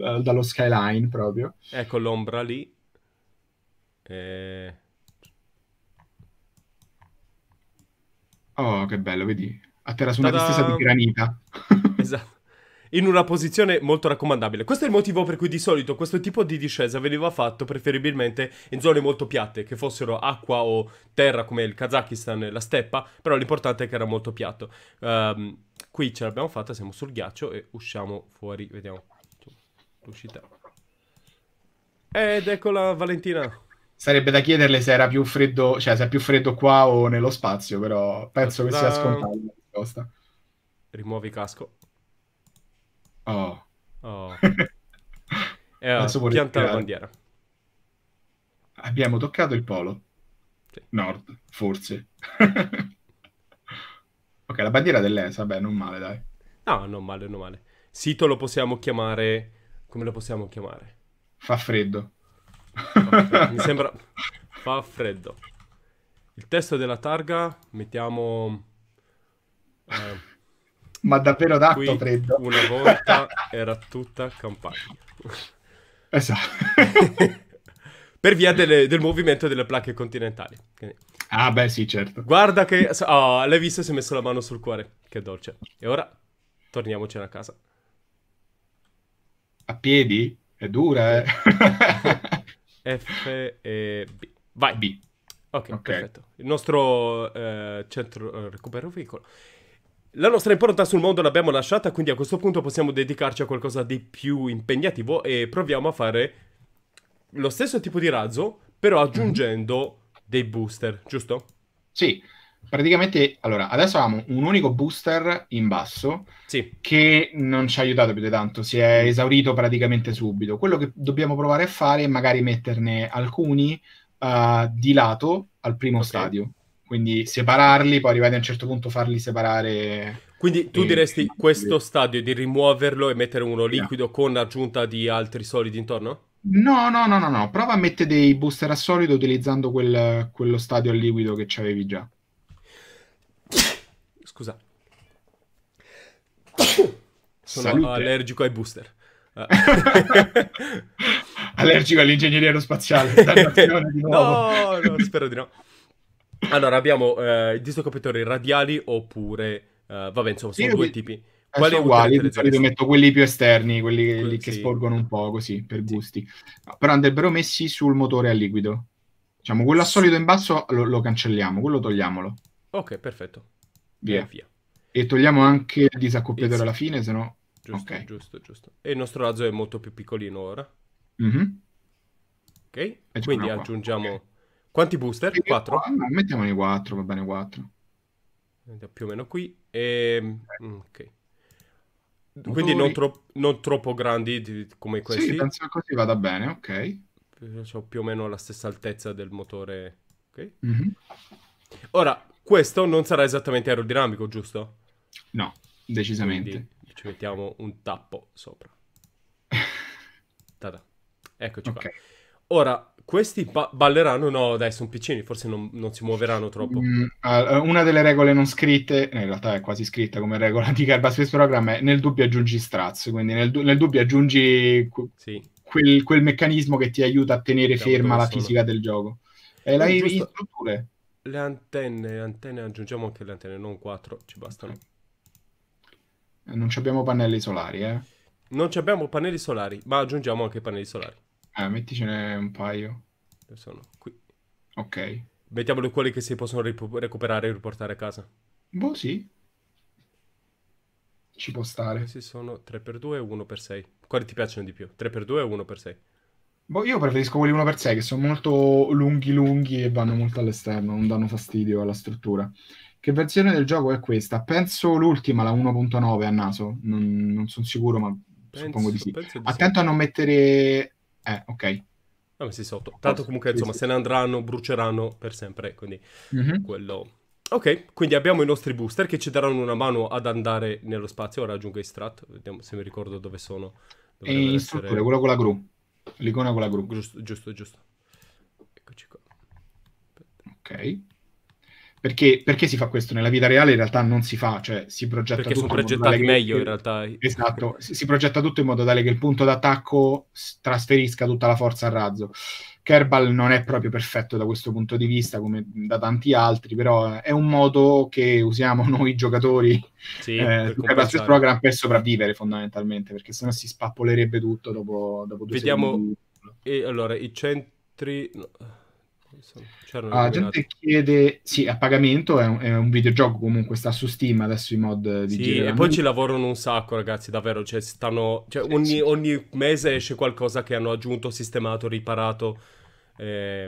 eh, dallo skyline proprio. Ecco l'ombra lì. E... Eh. Oh, che bello, vedi? Atterra su una distesa di granita. esatto. In una posizione molto raccomandabile. Questo è il motivo per cui di solito questo tipo di discesa veniva fatto preferibilmente in zone molto piatte, che fossero acqua o terra come il Kazakistan e la steppa, però l'importante è che era molto piatto. Um, qui ce l'abbiamo fatta, siamo sul ghiaccio e usciamo fuori, vediamo l'uscita. Ed eccola Valentina. Sarebbe da chiederle se era più freddo, cioè se è più freddo qua o nello spazio, però penso da... che sia scontata la risposta. Rimuovi casco. Oh. oh. e, uh, pianta la bandiera. Abbiamo toccato il polo. Sì. Nord, forse. ok, la bandiera dell'ESA, beh, non male, dai. No, non male, non male. Sito lo possiamo chiamare come lo possiamo chiamare? Fa freddo. Okay, mi sembra... Fa freddo. Il testo della targa mettiamo... Eh, Ma davvero d'acqua freddo. Una volta era tutta campagna. Esatto. per via delle, del movimento delle placche continentali. Quindi... Ah, beh, sì, certo. Guarda che... Oh, l'hai visto? Si è messo la mano sul cuore. Che dolce. E ora torniamoci a casa a piedi è dura, eh. F e B. Vai. B. Ok, perfetto. Il nostro eh, centro eh, recupero veicolo. La nostra impronta sul mondo l'abbiamo lasciata, quindi a questo punto possiamo dedicarci a qualcosa di più impegnativo e proviamo a fare lo stesso tipo di razzo, però aggiungendo mm. dei booster, giusto? Sì praticamente allora adesso avevamo un unico booster in basso sì. che non ci ha aiutato più di tanto si è esaurito praticamente subito quello che dobbiamo provare a fare è magari metterne alcuni uh, di lato al primo okay. stadio quindi separarli poi arrivati a un certo punto farli separare quindi tu diresti questo stadio di rimuoverlo e mettere uno liquido yeah. con aggiunta di altri solidi intorno? No, no, no, no, no, prova a mettere dei booster a solido utilizzando quel, quello stadio a liquido che c'avevi già. Scusa. Sono Salute. allergico ai booster. Ah. allergico all'ingegneria aerospaziale. no, no, spero di no. Allora, abbiamo eh, disoccupatori radiali oppure... Uh, vabbè, insomma, sono Io due vi... tipi. Eh, Quali sono uguali, di solito metto quelli più esterni, quelli che, quelli, che sporgono un po' così, per sì. gusti. No, però andrebbero messi sul motore a liquido. Diciamo, quello a solido in basso lo, lo cancelliamo, quello togliamolo. Ok, perfetto via. Eh. via. E togliamo anche il disaccoppiatore It's... alla fine, se no... Giusto, okay. giusto, giusto. E il nostro razzo è molto più piccolino ora. Mm-hmm. Ok, e quindi aggiungiamo... Okay. Quanti booster? 4? No, mettiamone 4, va bene 4. Più o meno qui. E... Ehm, mm, ok. Quindi non, tro- non, troppo grandi come questi. Sì, penso che così vada bene, ok. Ho più o meno la stessa altezza del motore. Ok. Mm-hmm. Ora, questo non sarà esattamente aerodinamico, giusto? No, decisamente. Quindi ci mettiamo un tappo sopra. Tada. Eccoci okay. qua. Ora, questi ba- balleranno? No, dai, sono piccini, forse non, non si muoveranno troppo. Mm, ah, eh, una delle regole non scritte, eh, in realtà è quasi scritta come regola di Garba Space Program, è nel dubbio aggiungi Straz, quindi nel, du- nel dubbio aggiungi qu- sì. quel, quel, meccanismo che ti aiuta a tenere Siamo ferma la sono. fisica del gioco. E eh, l'hai visto le antenne, antenne, aggiungiamo anche le antenne, non 4, ci bastano. Non abbiamo pannelli solari, eh? Non abbiamo pannelli solari, ma aggiungiamo anche pannelli solari. Eh, metticene un paio. Sono qui. Ok. Mettiamoli quelli che si possono recuperare e riportare a casa. Boh, sì. Ci può stare. Questi sono 3x2 e 1x6. Quali ti piacciono di più? 3x2 e 1x6. Boh, io preferisco quelli 1x6 che sono molto lunghi lunghi e vanno molto all'esterno, non danno fastidio alla struttura. Che versione del gioco è questa? Penso l'ultima, la 1.9 a naso, non, non sono sicuro, ma penso, suppongo di sì. Di Attento sì. a non mettere... Eh, ok. No, ma si sotto. Tanto comunque, insomma, se ne andranno, bruceranno per sempre, quindi mm-hmm. quello... Ok, quindi abbiamo i nostri booster che ci daranno una mano ad andare nello spazio. Ora aggiungo i strat, vediamo se mi ricordo dove sono. Dovrebbe e essere... quello con la gru. L'icona con la gru. Giusto, giusto, giusto. Eccoci qua. Ok. Perché, perché, si fa questo? Nella vita reale in realtà non si fa, cioè si progetta perché tutto. Perché sono progettati meglio che... in realtà. Esatto, si progetta tutto in modo tale che il punto d'attacco trasferisca tutta la forza al razzo. Kerbal non è proprio perfetto da questo punto di vista, come da tanti altri, però è un modo che usiamo noi giocatori sì, eh, per program per sopravvivere fondamentalmente, perché sennò si spappolerebbe tutto dopo, dopo due Vediamo, e allora, i centri... No la ah, gente chiede, sì, a pagamento è un, è un, videogioco comunque, sta su Steam adesso i mod di Sì, e poi ci lavorano un sacco ragazzi, davvero, cioè, stanno, cioè, sì, ogni, sì. ogni, mese esce qualcosa che hanno aggiunto, sistemato, riparato. Eh...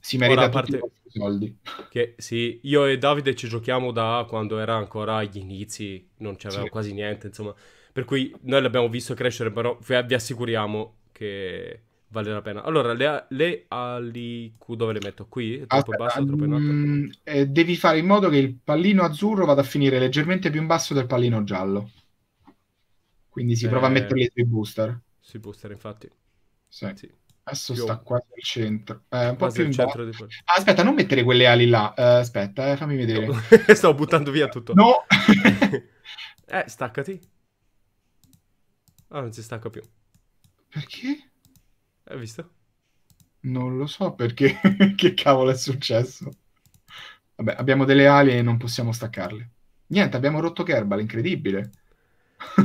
Si merita Ora, parte... soldi. Che, sì, io e Davide ci giochiamo da quando era ancora agli inizi, non c'aveva sì. quasi niente, insomma. Per cui noi l'abbiamo visto crescere, però vi assicuriamo che vale la pena. Allora, le, le alicu dove le metto? Qui? È troppo Aspetta, basso? Troppo in alto? Mm, eh, devi fare in modo che il pallino azzurro vada a finire leggermente più in basso del pallino giallo. Quindi si eh, prova a eh, metterli sui booster. Sui booster, infatti. Sì. sì. Adesso più. sta quasi al centro. Eh, un po' più in centro. Di... Ah, aspetta, non mettere quelle ali là. Uh, aspetta, eh, fammi vedere. Stavo buttando via tutto. No! eh, staccati. Ah, non si stacca più. Perché? Hai visto? Non lo so perché. che cavolo è successo? Vabbè, abbiamo delle ali e non possiamo staccarle. Niente, abbiamo rotto Kerbal, incredibile.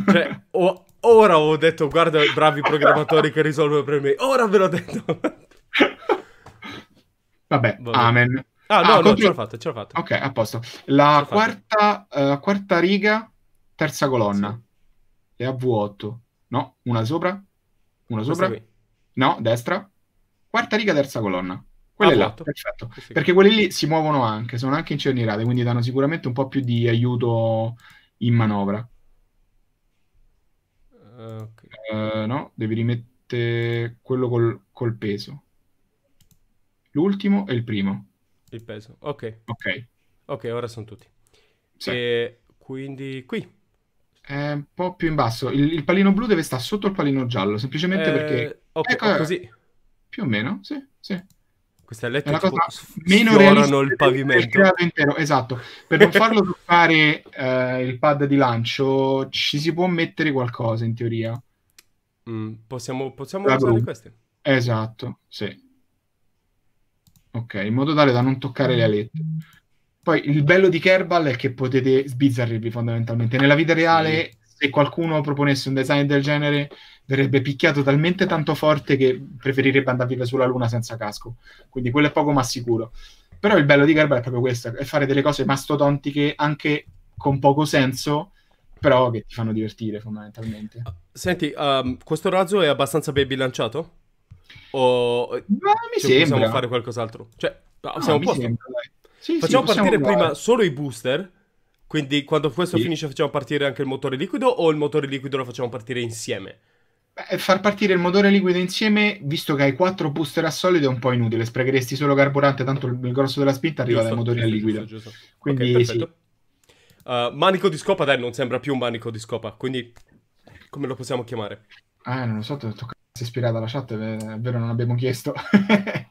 Cioè, o- ora ho detto, guarda, bravi programmatori che risolvono per me. Ora ve l'ho detto. Vabbè, Vabbè, amen. Ah, no, ah, no, ce l'ho fatta, ce l'ho fatta. Ok, a posto. La quarta, uh, quarta, riga, terza colonna. Sì. E a vuoto. No, una sopra, una Questa sopra. Qui. No, destra. Quarta riga, terza colonna. Quella ah, è là, fatto. perfetto. Sì, sì. Perché quelli lì si muovono anche, sono anche incernirate, quindi danno sicuramente un po' più di aiuto in manovra. Eh, okay. uh, no, devi rimettere quello col, col peso. L'ultimo e il primo. Il peso, ok. Ok. Ok, ora sono tutti. Sì. E quindi qui è un po' più in basso. Il, il pallino blu deve stare sotto il pallino giallo, semplicemente eh, perché... Okay, ecco, così. Più o meno, sì, sì. Queste alette tipo, meno sfiorano il pavimento. Intero. Esatto. Per non farlo toccare eh, il pad di lancio ci si può mettere qualcosa, in teoria. Mm, possiamo possiamo La usare blu. queste? Esatto, sì. Ok, in modo tale da non toccare le alette. Poi il bello di Kerbal è che potete sbizzarrirvi fondamentalmente. Nella vita reale, se qualcuno proponesse un design del genere, verrebbe picchiato talmente tanto forte che preferirebbe andare a vivere sulla Luna senza casco. Quindi quello è poco ma sicuro. Però il bello di Kerbal è proprio questo, è fare delle cose mastodontiche anche con poco senso, però che ti fanno divertire fondamentalmente. Ah, senti, um, questo razzo è abbastanza ben bilanciato? O Ma mi cioè, sembra. possiamo fare qualcos'altro? Cioè, ah, no, siamo a posto. Sembra, dai. Sì, facciamo sì, partire prima solo i booster. Quindi quando questo sì. finisce facciamo partire anche il motore liquido o il motore liquido lo facciamo partire insieme? far partire il motore liquido insieme, visto che hai quattro booster a solido, è un po' inutile, sprecheresti solo carburante, tanto il grosso della spinta arriva giusto, dai motori giusto, a liquido. Giusto, giusto. Quindi okay, sì. Uh, manico di scopa, dai, non sembra più un manico di scopa, quindi come lo possiamo chiamare? Ah, non lo so, ti tocca si è ispirata alla chat, è vero, non abbiamo chiesto.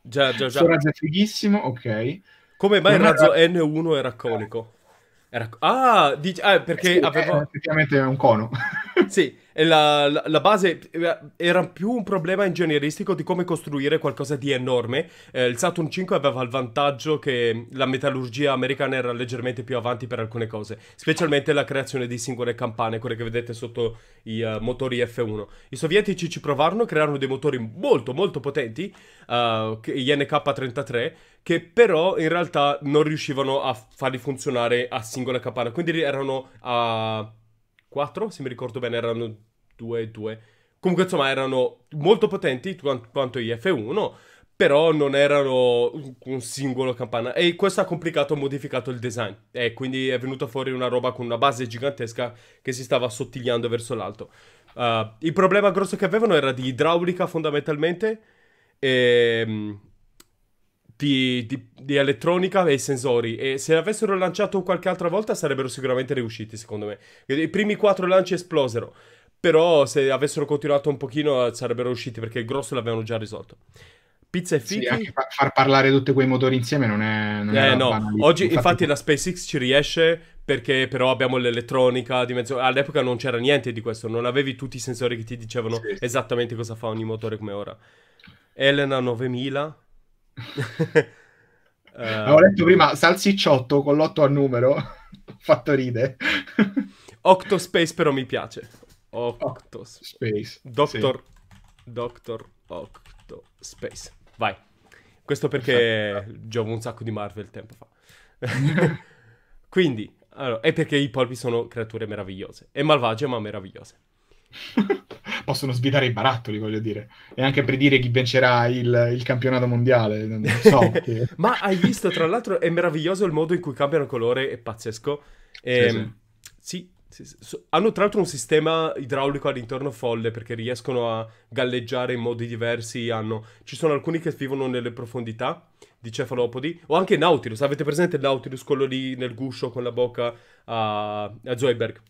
già, già, già. Storaggio è fighissimo, ok. Come mai non il razzo era... N1 era conico? Era... Ah, dici... ah, perché eh, sì, aveva... Effettivamente è un cono. Sì, la, la, la, base eh, era più un problema ingegneristico di come costruire qualcosa di enorme. Eh, il Saturn 5 aveva il vantaggio che la metallurgia americana era leggermente più avanti per alcune cose, specialmente la creazione di singole campane, quelle che vedete sotto i uh, motori F1. I sovietici ci provarono, crearono dei motori molto molto potenti, uh, gli NK33, che però in realtà non riuscivano a farli funzionare a singola campana, quindi erano a... Uh, 4, se mi ricordo bene erano 2, e 2. Comunque insomma erano molto potenti quanto gli F1, però non erano un singolo campana e questo ha complicato e modificato il design e quindi è venuta fuori una roba con una base gigantesca che si stava assottigliando verso l'alto. Uh, il problema grosso che avevano era di idraulica fondamentalmente e, ehm, di, di, di, elettronica e sensori. E se avessero lanciato qualche altra volta sarebbero sicuramente riusciti, secondo me. I primi quattro lanci esplosero. Però se avessero continuato un pochino sarebbero usciti perché il grosso l'avevano già risolto. Pizza e fichi. Sì, anche fa- far parlare tutti quei motori insieme non è. Non eh, è no. Oggi, infatti, infatti, la SpaceX ci riesce perché però abbiamo l'elettronica di mezzo. All'epoca non c'era niente di questo, non avevi tutti i sensori che ti dicevano sì, esattamente cosa fa ogni motore come ora. Elena 9000 uh... Avevo letto prima salsicciotto con l'otto a numero. fatto ride. Octospace però mi piace. Octospace. Doctor, sì. Doctor Octospace. Vai. Questo perché giovo un sacco di Marvel tempo fa. Quindi, allora, è perché i polpi sono creature meravigliose. E malvagie ma meravigliose. Possono svidare i barattoli, voglio dire, e anche predire chi vincerà il, il campionato mondiale. Non so Ma hai visto, tra l'altro, è meraviglioso il modo in cui cambiano colore, è pazzesco. E, ehm, sì, sì. Sì, sì. Hanno tra l'altro un sistema idraulico all'interno folle perché riescono a galleggiare in modi diversi. Hanno... Ci sono alcuni che vivono nelle profondità di cefalopodi o anche Nautilus. Avete presente il Nautilus, quello lì nel guscio con la bocca a, a Zoidberg?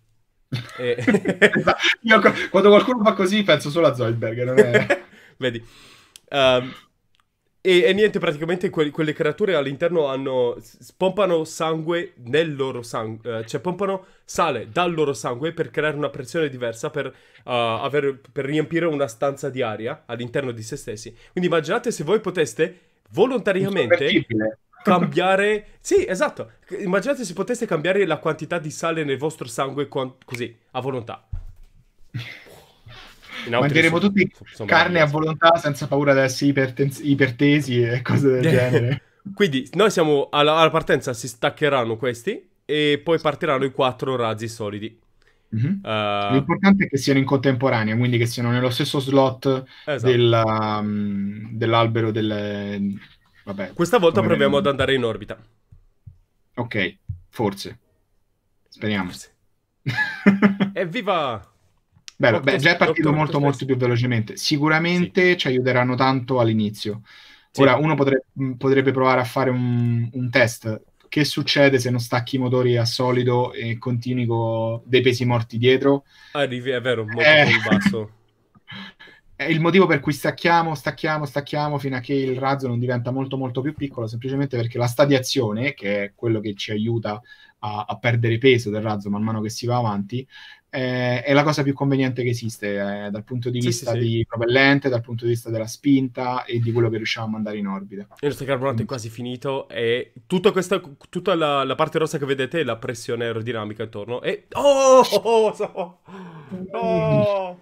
E... Io quando qualcuno fa così penso solo a Zoidberg, è... Vedi. Um, e, e, niente, praticamente que- quelle creature all'interno hanno, pompano sangue nel loro sangue, eh, cioè pompano sale dal loro sangue per creare una pressione diversa, per, uh, aver, per riempire una stanza di aria all'interno di se stessi. Quindi immaginate se voi poteste volontariamente cambiare... sì, esatto. Immaginate se poteste cambiare la quantità di sale nel vostro sangue quant... così, a volontà. Mangeremo sono... tutti sono carne a volontà senza paura di essere ipertens- ipertesi e cose del genere. Quindi noi siamo alla, alla, partenza, si staccheranno questi e poi partiranno i quattro razzi solidi. Mm-hmm. Uh... L'importante è che siano in contemporanea, quindi che siano nello stesso slot esatto. della, um, dell'albero delle, Vabbè, Questa volta proviamo ad andare in orbita. Ok, forse. Speriamo. Forse. Evviva! Bello, beh, già è partito molto, molto più velocemente. Sicuramente sì. ci aiuteranno tanto all'inizio. Sì. Ora, uno potrebbe, mm, potrebbe, provare a fare un, un, test. Che succede se non stacchi i motori a solido e continui con dei pesi morti dietro? Arrivi, è vero, molto eh. basso. è il motivo per cui stacchiamo, stacchiamo, stacchiamo fino a che il razzo non diventa molto molto più piccolo, semplicemente perché la stadiazione, che è quello che ci aiuta a, a perdere peso del razzo man mano che si va avanti, eh, è la cosa più conveniente che esiste eh, dal punto di sì, vista sì, sì. di propellente, dal punto di vista della spinta e di quello che riusciamo a mandare in orbita. Il nostro carburante è mm. quasi finito e tutta, questa, tutta la, la, parte rossa che vedete è la pressione aerodinamica intorno. e... Oh! oh, oh, mm. oh.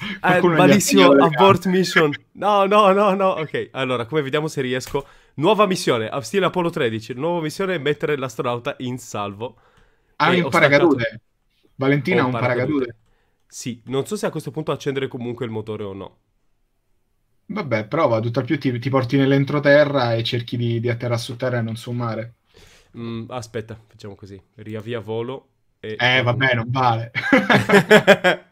Eh, malissimo, abort mission. No, no, no, no. Ok, allora, come vediamo se riesco. Nuova missione, stile Apollo 13. Nuova missione, mettere l'astronauta in salvo. Ah, un paracadute. Staccato... Valentina ha un paracadute. Sì, non so se a questo punto accendere comunque il motore o no. Vabbè, prova, tutt'al più ti, ti, porti nell'entroterra e cerchi di, di atterrare su terra e non su mare. Mm, aspetta, facciamo così. Riavvia volo. E... Eh, vabbè, non vale.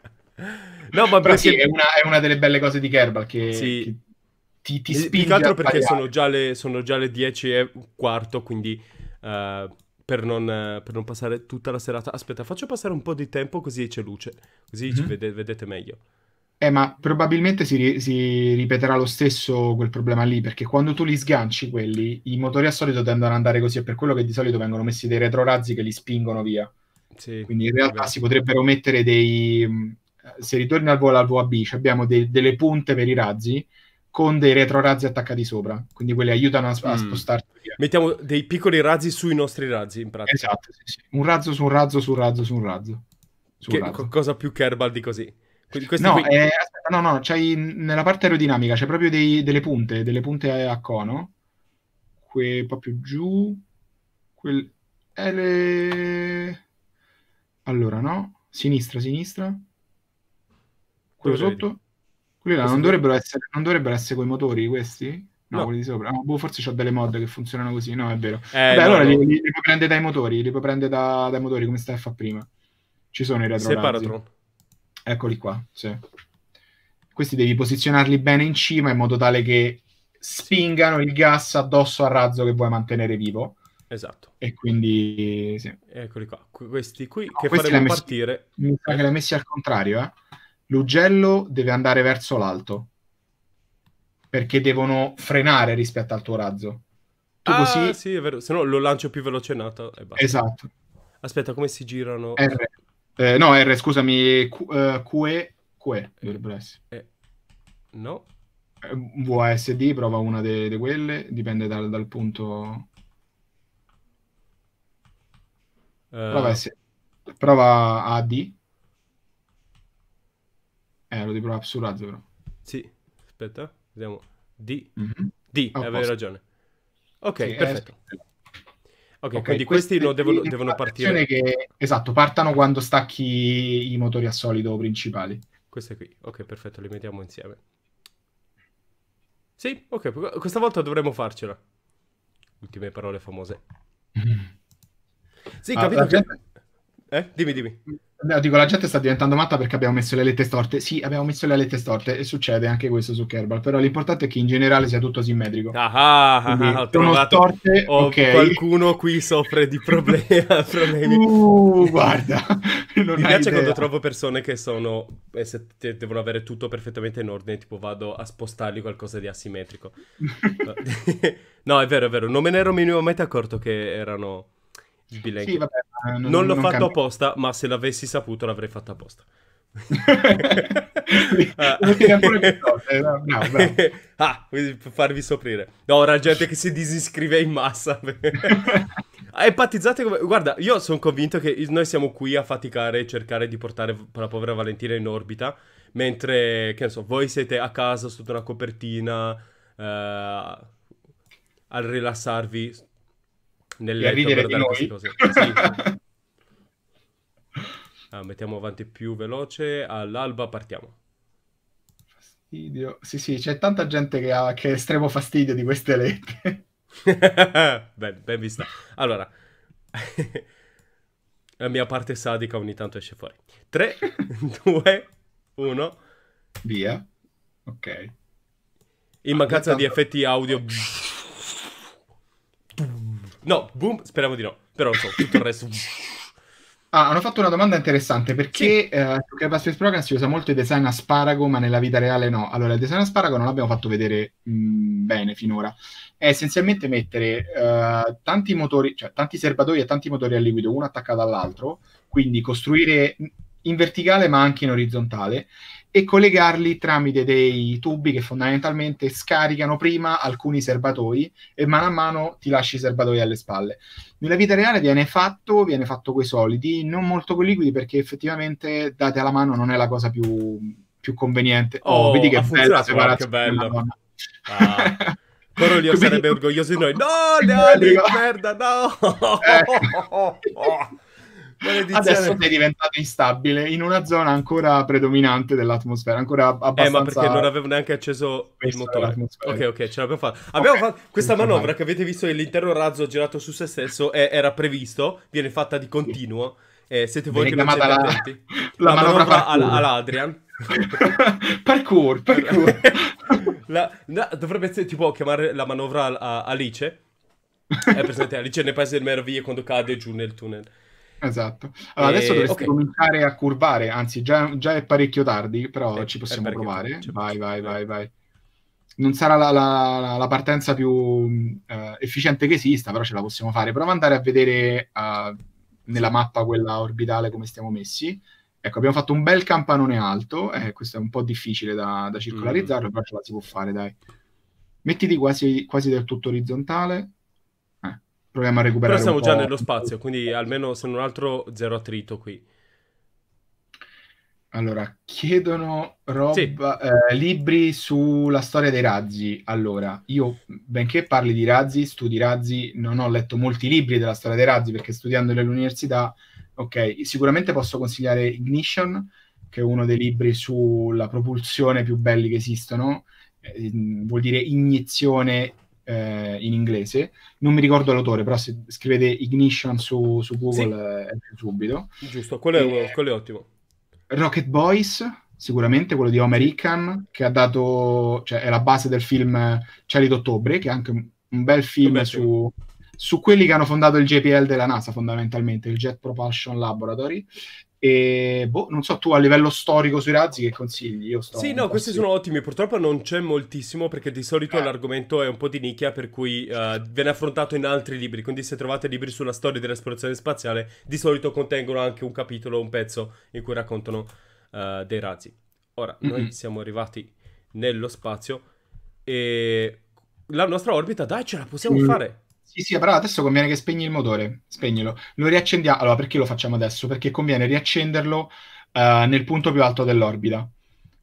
No, ma perché... sì, è una, è, una, delle belle cose di Kerbal che, sì. che ti, ti spinge. Più che altro perché sono già, le, sono già, le, 10 e un quarto, quindi uh, per, non, per, non, passare tutta la serata. Aspetta, faccio passare un po' di tempo così c'è luce, così mm-hmm. vede, vedete meglio. Eh, ma probabilmente si, si, ripeterà lo stesso quel problema lì, perché quando tu li sganci quelli, i motori a solito tendono ad andare così, è per quello che di solito vengono messi dei retrorazzi che li spingono via. Sì, Quindi in realtà si potrebbero mettere dei, eh, se ritorni al volo al VAB abbiamo de- delle punte per i razzi con dei retrorazzi attaccati sopra, quindi quelli aiutano a, sp- a mm. spostarti. Via. Mettiamo dei piccoli razzi sui nostri razzi, in pratica. Esatto, sì, sì. un razzo su un razzo su un razzo su un razzo. che, cosa più Kerbal di così? No, qui... eh, aspetta, no, no, c'hai, nella parte aerodinamica c'è proprio dei, delle punte, delle punte a, a cono, que, un po' più giù, quel... Eh, L... Allora, no? Sinistra, sinistra. Quello sotto? Quelli là non dovrebbero, essere, non dovrebbero essere coi motori questi? No, no, quelli di sopra. No, ah, boh, forse ho delle mod che funzionano così. No, è vero. Eh, Beh, no, allora no. Li, li, puoi prendere dai motori, li puoi prendere da, dai motori come stai a fare prima. Ci sono i retro Eccoli qua, sì. Questi devi posizionarli bene in cima in modo tale che spingano il gas addosso al razzo che vuoi mantenere vivo. Esatto. E quindi, sì. Eccoli qua. Questi qui che questi faremo messi, partire. Mi sa che hai messi al contrario, eh? l'ugello deve andare verso l'alto perché devono frenare rispetto al tuo razzo. Tu ah, così... sì, è vero, se no lo lancio più veloce nato e basta. Esatto. Aspetta, come si girano? R. Eh, no, R, scusami, Q, uh, eh, QE, QE dovrebbero essere. Eh, no. VASD, eh, prova una di de- quelle, dipende dal, dal punto... Uh... Prova, S- prova AD. Eh, lo dico su però. Sì, aspetta, vediamo. D. Mm-hmm. D, oh, avevi posso. ragione. Ok, sì, eh, perfetto. okay, ok, quindi questi no, devono, devono partire. Che, esatto, partano quando stacchi i motori a solido principali. Queste qui, ok, perfetto, li mettiamo insieme. Sì, ok, questa volta dovremmo farcela. Ultime parole famose. Sì, ah, capito ah, che... Eh, dimmi, dimmi. No, dico, la gente sta diventando matta perché abbiamo messo le lette storte. Sì, abbiamo messo le lette storte e succede anche questo su Kerbal, però l'importante è che in generale sia tutto simmetrico. Ah, ah, ah, ah trovato storte, oh, okay. qualcuno qui soffre di problema, problemi. Uh, guarda, non mi piace idea. quando trovo persone che sono eh, se te, devono avere tutto perfettamente in ordine, tipo vado a spostargli qualcosa di asimmetrico. no, è vero, è vero, non me ne ero minimamente accorto che erano sì, vabbè, non, non, l'ho non fatto cambia. apposta, ma se l'avessi saputo l'avrei fatto apposta. ah. no, no, no. ah, farvi soffrire. No, ora gente che si disiscrive in massa. Empatizzate come... Guarda, io sono convinto che noi siamo qui a faticare e cercare di portare la povera Valentina in orbita, mentre, che ne so, voi siete a casa sotto una copertina eh, a rilassarvi nel e a ridere di noi. Cose. Sì. ah, mettiamo avanti più veloce, all'alba partiamo. Fastidio. Sì, sì, c'è tanta gente che ha che estremo fastidio di queste lettere. ben, ben vista. Allora, la mia parte sadica ogni tanto esce fuori. 3, 2, 1. Via. Ok. In ah, mancanza di effetti audio... Pff No, boom, speriamo di no. Però so, tutto il resto... Ah, hanno fatto una domanda interessante perché sì. uh, su Program si usa molto il design asparago, ma nella vita reale no. Allora, il design asparago non l'abbiamo fatto vedere mh, mm, bene finora. È essenzialmente mettere uh, tanti motori, cioè tanti serbatoi e tanti motori a liquido, uno attaccato all'altro, quindi costruire in verticale ma anche in orizzontale e collegarli tramite dei tubi che fondamentalmente scaricano prima alcuni serbatoi e mano a mano ti lasci i serbatoi alle spalle. Nella vita reale viene fatto, viene fatto coi solidi, non molto con i liquidi perché effettivamente date alla mano non è la cosa più, più conveniente. Oh, oh, vedi che bella separazione. Che Corolio ah. sarebbe orgoglioso di noi. No, Leali, merda, no! Eh. Adesso sei diventato instabile in una zona ancora predominante dell'atmosfera, ancora abbastanza... Eh, ma perché non avevo neanche acceso il motore. Ok, ok, ce l'abbiamo fatta. Abbiamo okay. fatto questa manovra che avete visto l'intero razzo girato su se stesso è, era previsto, viene fatta di continuo. Eh, siete voi viene che non siete la, attenti. La, la manovra, manovra all'Adrian. parkour, parkour. La, no, dovrebbe tipo chiamare la manovra a, a Alice. È presente Alice nel paese delle meraviglie quando cade giù nel tunnel. Esatto. Allora, e... Eh, adesso dovresti okay. cominciare a curvare, anzi già, già è parecchio tardi, però è, ci possiamo provare. Tardi, vai, vai, vai, vai. Non sarà la, la, la partenza più uh, efficiente che esista, però ce la possiamo fare. Prova ad andare a vedere uh, nella mappa quella orbitale come stiamo messi. Ecco, abbiamo fatto un bel campanone alto, eh, questo è un po' difficile da, da mm. circolarizzarlo, mm. però ce la si può fare, dai. Mettiti quasi, quasi del tutto orizzontale proviamo a recuperare. Però siamo già nello spazio, quindi almeno se non altro zero attrito qui. Allora, chiedono roba, sì. eh, libri sulla storia dei razzi. Allora, io, benché parli di razzi, studi razzi, non ho letto molti libri della storia dei razzi perché studiandoli all'università, ok, sicuramente posso consigliare Ignition, che è uno dei libri sulla propulsione più belli che esistono. Eh, vuol dire iniezione eh, in inglese, non mi ricordo l'autore, però se scrivete Ignition su, su Google sì. eh, subito. Giusto, quello è, e, quello è ottimo. Rocket Boys, sicuramente, quello di Homer Icahn, che ha dato, cioè è la base del film Cieli d'Ottobre, che è anche un bel film su, su quelli che hanno fondato il JPL della NASA, fondamentalmente, il Jet Propulsion Laboratory, e boh, non so, tu a livello storico sui razzi che consigli? Io sto sì, no, questi sono ottimi. Purtroppo non c'è moltissimo perché di solito eh. l'argomento è un po' di nicchia, per cui uh, viene affrontato in altri libri. Quindi, se trovate libri sulla storia dell'esplorazione spaziale, di solito contengono anche un capitolo, un pezzo in cui raccontano uh, dei razzi. Ora, mm-hmm. noi siamo arrivati nello spazio e la nostra orbita, dai, ce la possiamo mm. fare. Sì, sì, però adesso conviene che spegni il motore, spegnilo. Lo riaccendiamo. Allora, perché lo facciamo adesso? Perché conviene riaccenderlo eh, nel punto più alto dell'orbita.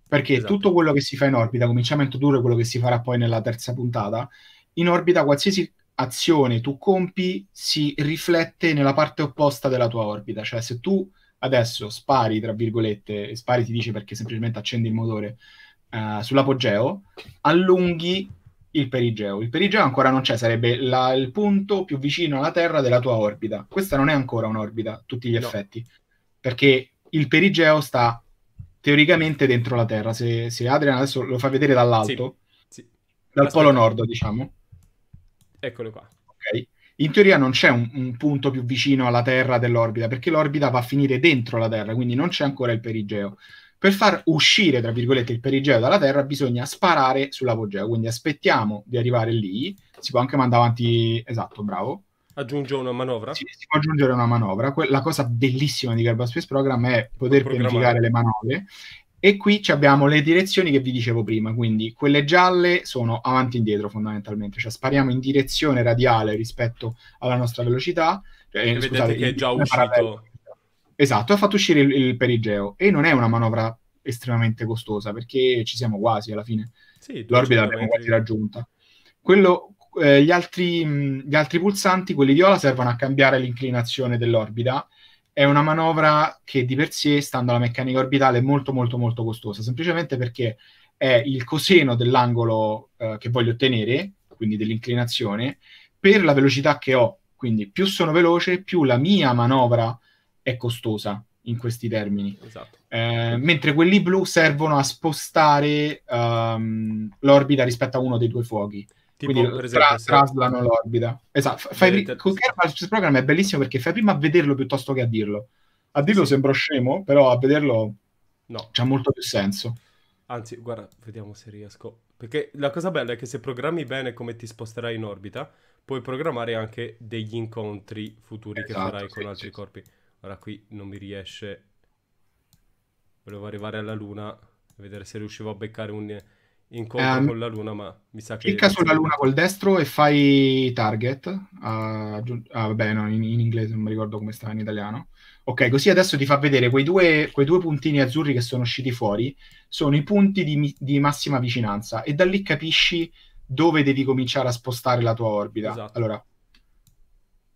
Perché esatto. tutto quello che si fa in orbita, cominciamo a introdurre quello che si farà poi nella terza puntata, in orbita qualsiasi azione tu compi si riflette nella parte opposta della tua orbita. Cioè, se tu adesso spari, tra virgolette, spari si dice perché semplicemente accendi il motore, eh, sull'apogeo, allunghi il perigeo. Il perigeo ancora non c'è, sarebbe la, il punto più vicino alla Terra della tua orbita. Questa non è ancora un'orbita a tutti gli no. effetti, perché il perigeo sta teoricamente dentro la Terra. Se, se Adrian adesso lo fa vedere dall'alto, sì, sì. dal Aspetta. polo nord, diciamo. Eccolo qua. Ok. In teoria non c'è un, un punto più vicino alla Terra dell'orbita, perché l'orbita va a finire dentro la Terra, quindi non c'è ancora il perigeo. Per far uscire, tra virgolette, il perigeo dalla Terra bisogna sparare sull'apogeo, quindi aspettiamo di arrivare lì, si può anche mandare avanti, esatto, bravo. Aggiunge una manovra? Sì, si può aggiungere una manovra. Que- la cosa bellissima di Garba Space Program è poter pianificare le manovre e qui abbiamo le direzioni che vi dicevo prima, quindi quelle gialle sono avanti e indietro fondamentalmente, cioè spariamo in direzione radiale rispetto alla nostra velocità. Cioè, vedete scusate, che è già uscito. Esatto, ha fatto uscire il, il perigeo e non è una manovra estremamente costosa perché ci siamo quasi alla fine. Sì, L'orbita l'abbiamo quasi raggiunta. Quello, eh, gli, altri, mh, mm, gli, altri, pulsanti, quelli viola, servono a cambiare l'inclinazione dell'orbita. È una manovra che di per sé, stando alla meccanica orbitale, è molto molto molto costosa, semplicemente perché è il coseno dell'angolo eh, che voglio ottenere, quindi dell'inclinazione, per la velocità che ho. Quindi più sono veloce, più la mia manovra è costosa in questi termini. Esatto. Eh, mentre quelli blu servono a spostare um, l'orbita rispetto a uno dei due fuochi. Tipo, Quindi per esempio, tra- se... traslano l'orbita. Esatto. Fai pri- col il Program è bellissimo perché fai prima a vederlo piuttosto che a dirlo. A dirlo sì. sembra scemo, però a vederlo no. c'ha molto più senso. Anzi, guarda, vediamo se riesco. Perché la cosa bella è che se programmi bene come ti sposterai in orbita, puoi programmare anche degli incontri futuri esatto, che farai sì, con altri sì. corpi. Ora qui non mi riesce. Volevo arrivare alla luna A vedere se riuscivo a beccare un incontro um, con la luna, ma mi sa che... Clicca sulla luna col destro e fai target. Uh, ah, vabbè, no, in, in, inglese non mi ricordo come stava in italiano. Ok, così adesso ti fa vedere quei due, quei due puntini azzurri che sono usciti fuori. Sono i punti di, di massima vicinanza e da lì capisci dove devi cominciare a spostare la tua orbita. Esatto. Allora,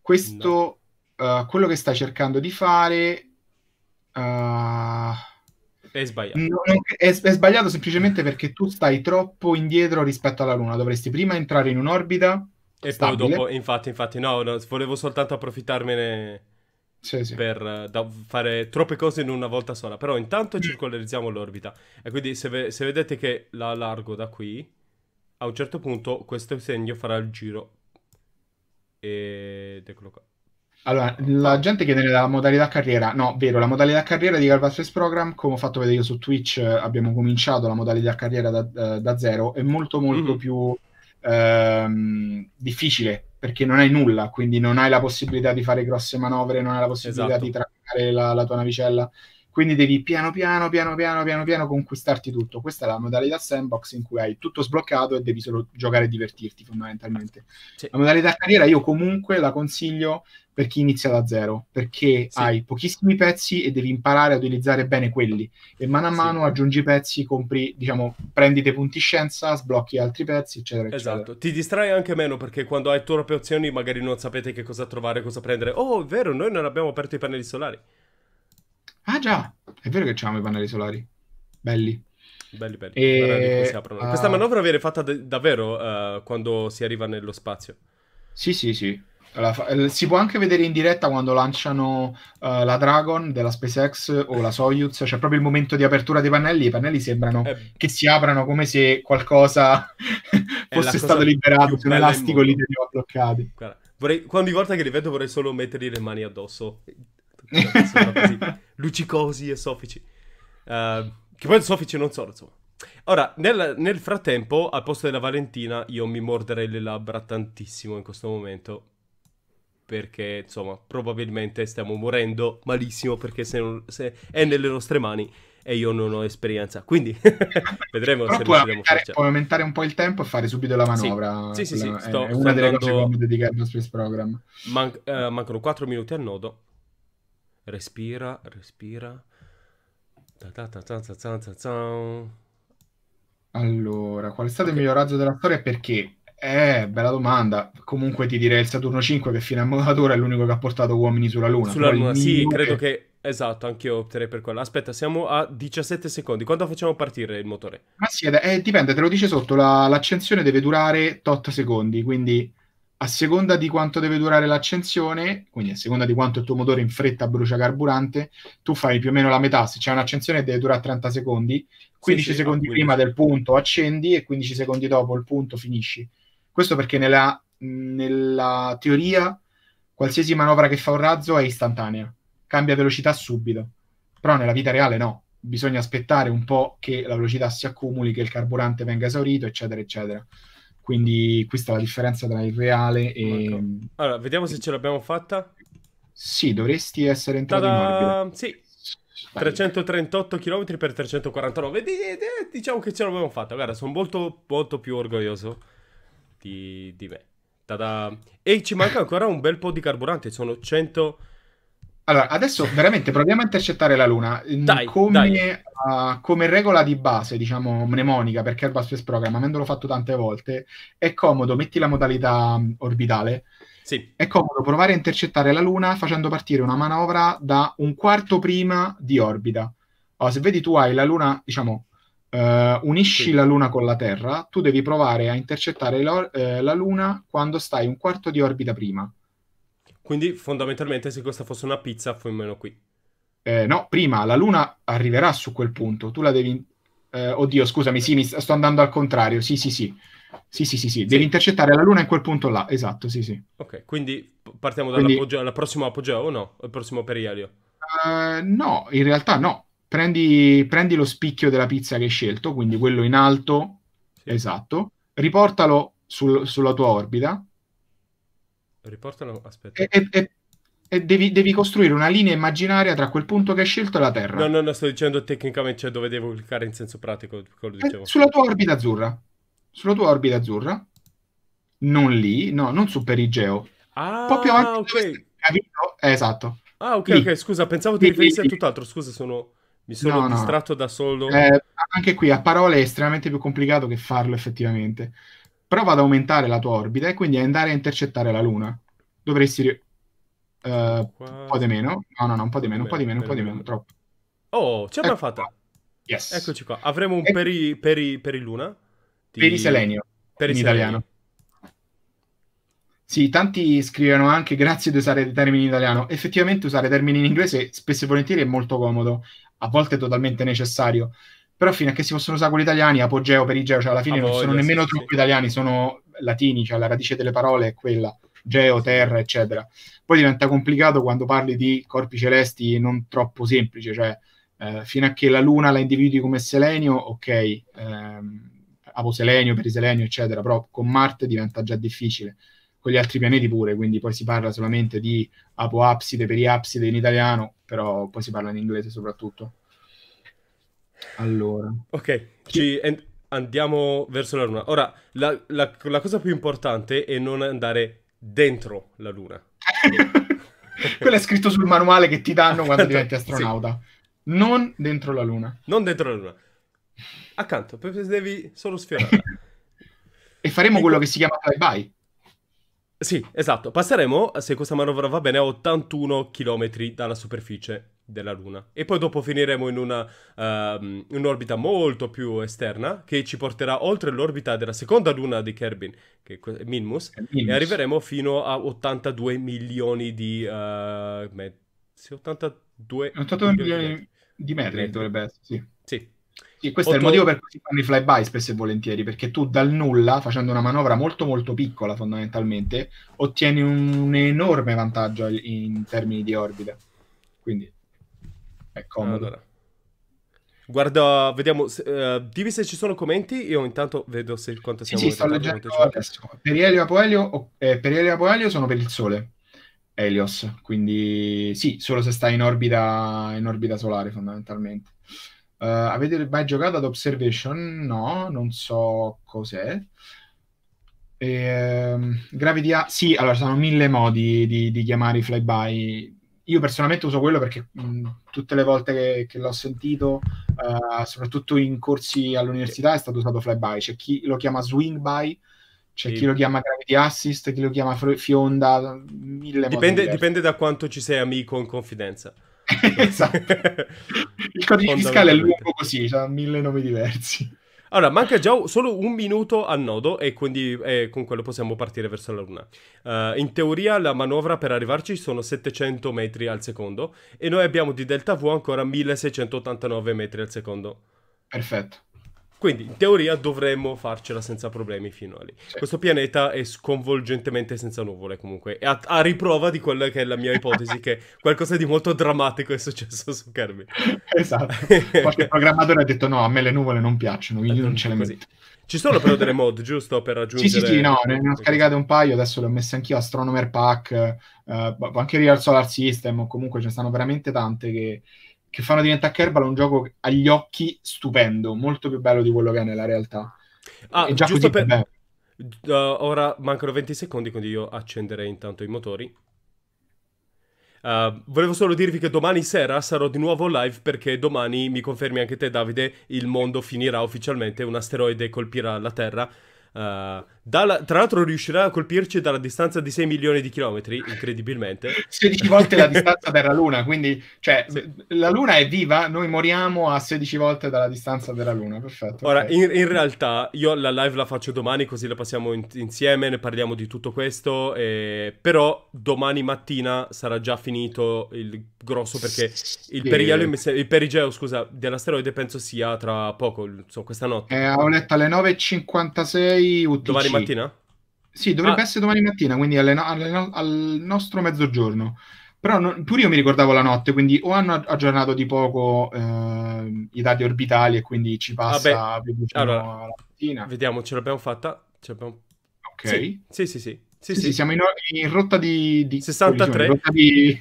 questo... No eh, quello che sta cercando di fare... Uh, è sbagliato. È, è, sbagliato semplicemente perché tu stai troppo indietro rispetto alla Luna. Dovresti prima entrare in un'orbita. E stabile. poi dopo, infatti, infatti, no, no volevo soltanto approfittarmene sì, sì. per eh, da, fare troppe cose in una volta sola. Però intanto mm. circolarizziamo l'orbita. E quindi se, ve, se vedete che la allargo da qui, a un certo punto questo segno farà il giro. Ed eccolo qua. Allora, la gente chiede la modalità carriera. No, vero, la modalità carriera di Calvat Face Program, come ho fatto vedere io su Twitch, abbiamo cominciato la modalità carriera da, eh, da zero, è molto molto mm-hmm. più ehm, difficile perché non hai nulla, quindi non hai la possibilità di fare grosse manovre, non hai la possibilità esatto. di traccare la, la tua navicella quindi devi piano piano piano piano piano piano conquistarti tutto questa è la modalità sandbox in cui hai tutto sbloccato e devi solo giocare e divertirti fondamentalmente sì. la modalità carriera io comunque la consiglio per chi inizia da zero, perché sì. hai pochissimi pezzi e devi imparare a utilizzare bene quelli. E mano a mano sì. aggiungi pezzi, compri, diciamo, prendi dei punti scienza, sblocchi altri pezzi, eccetera, eccetera. Esatto, ti distrai anche meno perché quando hai troppe opzioni magari non sapete che cosa trovare, cosa prendere. Oh, è vero, noi non abbiamo aperto i pannelli solari. Ah già, è vero che abbiamo i pannelli solari. Belli. Belli, belli. E... si Uh... Questa ah. manovra viene fatta d- davvero uh, quando si arriva nello spazio. Sì, sì, sì. Eh, si può anche vedere in diretta quando lanciano uh, la Dragon della SpaceX o la Soyuz, c'è cioè proprio il momento di apertura dei pannelli, i pannelli sembrano eh, che si aprano come se qualcosa fosse stato liberato, un elastico lì li ho bloccati. Guarda, vorrei, ogni volta che li vedo vorrei solo mettergli le mani addosso, così, cioè, luccicosi e soffici. Uh, che poi soffici non sono, insomma. Ora, nel, nel frattempo, al posto della Valentina, io mi morderei le labbra tantissimo in questo momento perché insomma probabilmente stiamo morendo malissimo perché se, non, se è nelle nostre mani e io non ho esperienza. Quindi vedremo Però se puoi aumentare, puoi aumentare un po' il tempo e fare subito la manovra. Sì, sì, sì, la, sì, Sto, è, sto una delle andando... cose che dedicare allo Space Program. Man- uh, mancano 4 minuti al nodo. Respira, respira. Allora, qual è stato okay. il miglioraggio della storia perché? Eh, bella domanda. Comunque ti direi il Saturno 5 che fino a Modatura è l'unico che ha portato uomini sulla Luna. Sulla Luna, sì, motore... credo che... Esatto, anch'io opterei per quella. Aspetta, siamo a 17 secondi. Quando facciamo partire il motore? Ma sì, eh, eh, dipende, te lo dice sotto, la, l'accensione deve durare tot secondi, quindi a seconda di quanto deve durare l'accensione, quindi a seconda di quanto il tuo motore in fretta brucia carburante, tu fai più o meno la metà. Se c'è un'accensione deve durare 30 secondi, 15 sì, sì, secondi prima del punto accendi e 15 secondi dopo il punto finisci questo perché nella, nella teoria qualsiasi manovra che fa un razzo è istantanea, cambia velocità subito, però nella vita reale no, bisogna aspettare un po' che la velocità si accumuli, che il carburante venga esaurito, eccetera, eccetera. Quindi questa è la differenza tra il reale e... Allora, vediamo se ce l'abbiamo fatta. Sì, dovresti essere entrato Ta-da! in Sì. 338 km per 349. diciamo che ce l'abbiamo fatta. Guarda, sono molto, molto più orgoglioso di, di me. Tada. E ci manca ancora un bel po' di carburante, sono 100... Allora, adesso veramente proviamo a intercettare la Luna. Mm, dai, come, dai. Uh, come, regola di base, diciamo mnemonica, perché Airbus Space Program, avendolo fatto tante volte, è comodo, metti la modalità mm, orbitale, sì. è comodo provare a intercettare la Luna facendo partire una manovra da un quarto prima di orbita. Allora, se vedi tu hai la Luna, diciamo, Uh, unisci sì. la Luna con la Terra, tu devi provare a intercettare la, eh, la, Luna quando stai un quarto di orbita prima. Quindi fondamentalmente se questa fosse una pizza, meno qui. Eh, no, prima la Luna arriverà su quel punto, tu la devi... Eh, oddio, scusami, sì, mi sto andando al contrario, sì, sì, sì. Sì, sì, sì, sì, devi sì. intercettare la Luna in quel punto là, esatto, sì, sì. Ok, quindi partiamo dal quindi... prossimo apogeo o no? Il prossimo perielio? Uh, eh, no, in realtà no, prendi, prendi lo spicchio della pizza che hai scelto, quindi quello in alto, esatto, riportalo sul, sulla tua orbita. Riportalo, aspetta. E, e, e, e devi, devi, costruire una linea immaginaria tra quel punto che hai scelto e la Terra. No, no, no, sto dicendo tecnicamente cioè dove devo cliccare in senso pratico. Eh, sulla tua orbita azzurra. Sulla tua orbita azzurra. Non lì, no, non su perigeo. Ah, proprio avanti. Okay. Esatto. Ah, ok, lì. ok, scusa, pensavo ti riferissi a tutt'altro, scusa, sono... Mi sono no, distratto no. da solo. Eh, anche qui a parole è estremamente più complicato che farlo effettivamente. Prova ad aumentare la tua orbita e quindi andare a intercettare la Luna. Dovresti. uh, un po' di meno. No, no, no, un po' di meno, un po' di meno, un po' di meno, troppo. Oh, ce l'abbiamo ecco fatta. Yes. Eccoci qua. Avremo un peri, peri, peri Luna. Di... Peri Selenio. Peri in italiano. Sì, tanti scrivono anche grazie di usare i termini in italiano. Effettivamente usare termini in inglese spesso e volentieri è molto comodo, a volte è totalmente necessario. Però fino a che si possono usare quelli italiani, apogeo, perigeo, cioè alla fine Apoglia, non sono nemmeno sì, troppo sì. italiani, sono latini, cioè la radice delle parole è quella, geo, terra, eccetera. Poi diventa complicato quando parli di corpi celesti non troppo semplici, cioè eh, fino a che la luna la individui come selenio, ok, ehm, aposelenio, periselenio, eccetera, però con Marte diventa già difficile con gli altri pianeti pure, quindi poi si parla solamente di apoapside, periapside in italiano, però poi si parla in inglese soprattutto. Allora. Ok, ci en- andiamo verso la luna. Ora, la, la, la, cosa più importante è non andare dentro la luna. Quello è scritto sul manuale che ti danno quando diventi astronauta. Sì. Non dentro la luna. Non dentro la luna. Accanto, devi solo sfiorare. e faremo ecco. quello che si chiama bye bye. Sì, esatto. Passeremo, se questa manovra va bene, a 81 km dalla superficie della Luna. E poi dopo finiremo in una, uh, un'orbita molto più esterna che ci porterà oltre l'orbita della seconda Luna di Kerbin, che è Minmus, Minmus. e arriveremo fino a 82 milioni di... Uh, met- 82, 82 milioni di metri, metri dovrebbe essere, sì. Sì, sì, questo o è il tu... motivo per cui si fanno i flyby spesso e volentieri, perché tu dal nulla, facendo una manovra molto molto piccola fondamentalmente, ottieni un, enorme vantaggio in termini di orbita. Quindi è comodo. Allora. Guarda, vediamo, uh, dimmi se ci sono commenti, io intanto vedo se quanto siamo... Sì, sì sto leggendo adesso. Per Elio Apoelio, eh, per Elio Apoelio sono per il Sole, Helios, quindi sì, solo se stai in orbita, in orbita solare fondamentalmente. Uh, avete mai giocato ad Observation? No, non so cos'è. E, um, Gravity A, sì, allora sono mille modi di, di chiamare i flyby. Io personalmente uso quello perché mh, mm, tutte le volte che, che l'ho sentito, uh, soprattutto in corsi all'università, è stato usato flyby. C'è chi lo chiama swing by, c'è sì. chi lo chiama gravity assist, chi lo chiama fionda, mille dipende, modi. Dipende da quanto ci sei amico in confidenza. esatto. Il codice fiscale è lungo così, ha mille nomi diversi. Allora, manca già solo un minuto al nodo e quindi eh, con quello possiamo partire verso la Luna. Uh, in teoria la manovra per arrivarci sono 700 metri al secondo e noi abbiamo di delta V ancora 1689 metri al secondo. Perfetto. Quindi in teoria dovremmo farcela senza problemi fino a lì. Sì. Questo pianeta è sconvolgentemente senza nuvole comunque, a, a, riprova di quella che è la mia ipotesi che qualcosa di molto drammatico è successo su Kermit. Esatto, qualche programmatore ha detto no, a me le nuvole non piacciono, io eh, non ce le metto. Ci sono però delle mod, giusto? Per raggiungere. Sì, sì, sì, no, ne ho scaricate un paio, adesso le ho messe anch'io. Astronomer Pack, eh, anche Real Solar System, comunque ce ne stanno veramente tante che che fanno diventare Kerbal un gioco agli occhi stupendo, molto più bello di quello che è nella realtà. Ah, è già giusto per... Uh, ora mancano 20 secondi, quindi io accenderei intanto i motori. Uh, volevo solo dirvi che domani sera sarò di nuovo live perché domani, mi confermi anche te Davide, il mondo finirà ufficialmente, un asteroide colpirà la Terra. Uh, dalla, tra l'altro riuscirà a colpirci dalla distanza di 6 milioni di chilometri, incredibilmente. 16 volte la distanza della Luna, quindi cioè, sì. la Luna è viva, noi moriamo a 16 volte dalla distanza della Luna, perfetto. Ora, okay. in, in, realtà io la live la faccio domani così la passiamo in, insieme, ne parliamo di tutto questo, eh, però domani mattina sarà già finito il grosso perché il, perigeo, il perigeo scusa, dell'asteroide penso sia tra poco, insomma, questa notte. Eh, ho letto alle 9.56 UTC. Domani mattina? Sì, dovrebbe ah. essere domani mattina, quindi alle no- alle al nostro mezzogiorno. Però non, pure io mi ricordavo la notte, quindi o hanno aggiornato di poco eh, i dati orbitali e quindi ci ah, passa Vabbè. più vicino allora, alla mattina. Vediamo, ce l'abbiamo fatta. Ce l'abbiamo... Ok. Sì, sì, sì. sì. Sì, sì, sì, siamo in, in rotta di, di 63. Rotta di,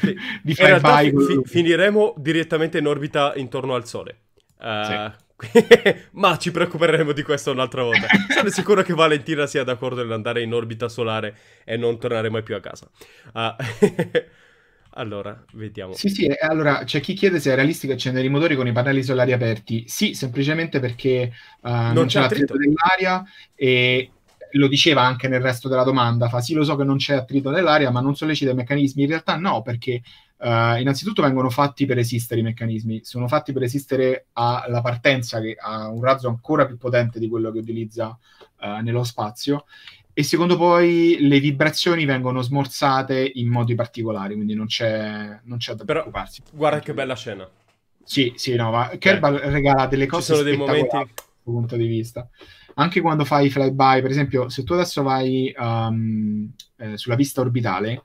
sì. di fi- finiremo direttamente in orbita intorno al Sole. Uh, Ma ci preoccuperemo di questo un'altra volta. Sono sicuro che Valentina sia d'accordo nell'andare in orbita solare e non tornare mai più a casa. Uh, allora, vediamo. Sì, sì, allora c'è chi chiede se è realistico accendere i motori con i pannelli solari aperti. Sì, semplicemente perché uh, non, non c'è l'attrito nell'aria e lo diceva anche nel resto della domanda, fa sì lo so che non c'è attrito nell'aria, ma non sollecita i meccanismi, in realtà no perché Uh, innanzitutto vengono fatti per esistere i meccanismi, sono fatti per esistere alla partenza che ha un razzo ancora più potente di quello che utilizza uh, nello spazio e secondo poi le vibrazioni vengono smorzate in modi particolari, quindi non c'è, non c'è da Però, preoccuparsi. Guarda che bella scena. Sì, sì, no, ma okay. Kerbal regala delle cose Ci sono dei momenti dal punto di vista. Anche quando fai i flyby, per esempio, se tu adesso vai um, eh, sulla pista orbitale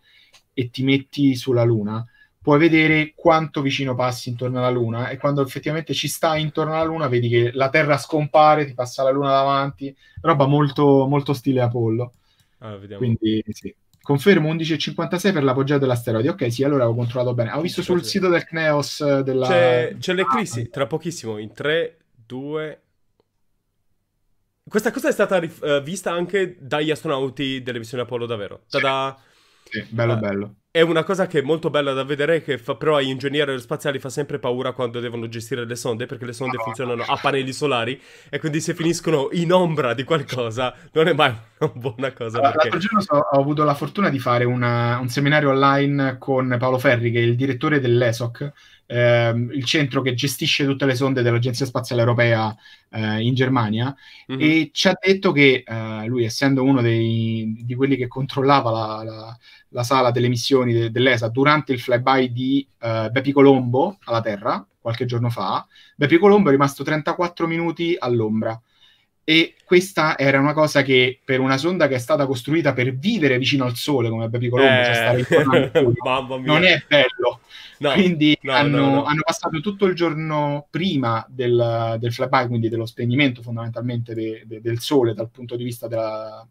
e ti metti sulla Luna, puoi vedere quanto vicino passi intorno alla Luna e quando effettivamente ci stai intorno alla Luna vedi che la Terra scompare, ti passa la Luna davanti, roba molto, molto stile Apollo. Allora, ah, Quindi sì. Confermo 11,56 per l'appoggio dell'asteroide. Ok, sì, allora ho controllato bene. Ho visto sul c'è. sito del CNEOS eh, della... C'è, c'è ah, l'eclissi, tra pochissimo, in 3, 2... Questa cosa è stata rif- eh, vista anche dagli astronauti delle missioni Apollo, davvero. Sì, bello, uh, bello. È una cosa che è molto bella da vedere, che fa, però agli ingegneri aerospaziali fa sempre paura quando devono gestire le sonde, perché le sonde funzionano a pannelli solari e quindi se finiscono in ombra di qualcosa non è mai una buona cosa. Allora, perché... L'altro giorno so, ho avuto la fortuna di fare una, un seminario online con Paolo Ferri, che è il direttore dell'ESOC, ehm, il centro che gestisce tutte le sonde dell'Agenzia Spaziale Europea eh, in Germania, mm-hmm. e ci ha detto che eh, lui, essendo uno dei, di quelli che controllava la, la, la sala delle missioni de, dell'ESA durante il flyby di eh, Beppi Colombo alla Terra, qualche giorno fa, Bepi Colombo è rimasto 34 minuti all'ombra e questa era una cosa che per una sonda che è stata costruita per vivere vicino al Sole, come Baby Colombo, cioè eh... cioè stare in Mamma mia. non è bello. No, quindi no, hanno, no, hanno, passato tutto il giorno prima del, del flyby, quindi dello spegnimento fondamentalmente de, de, del Sole dal punto di vista della,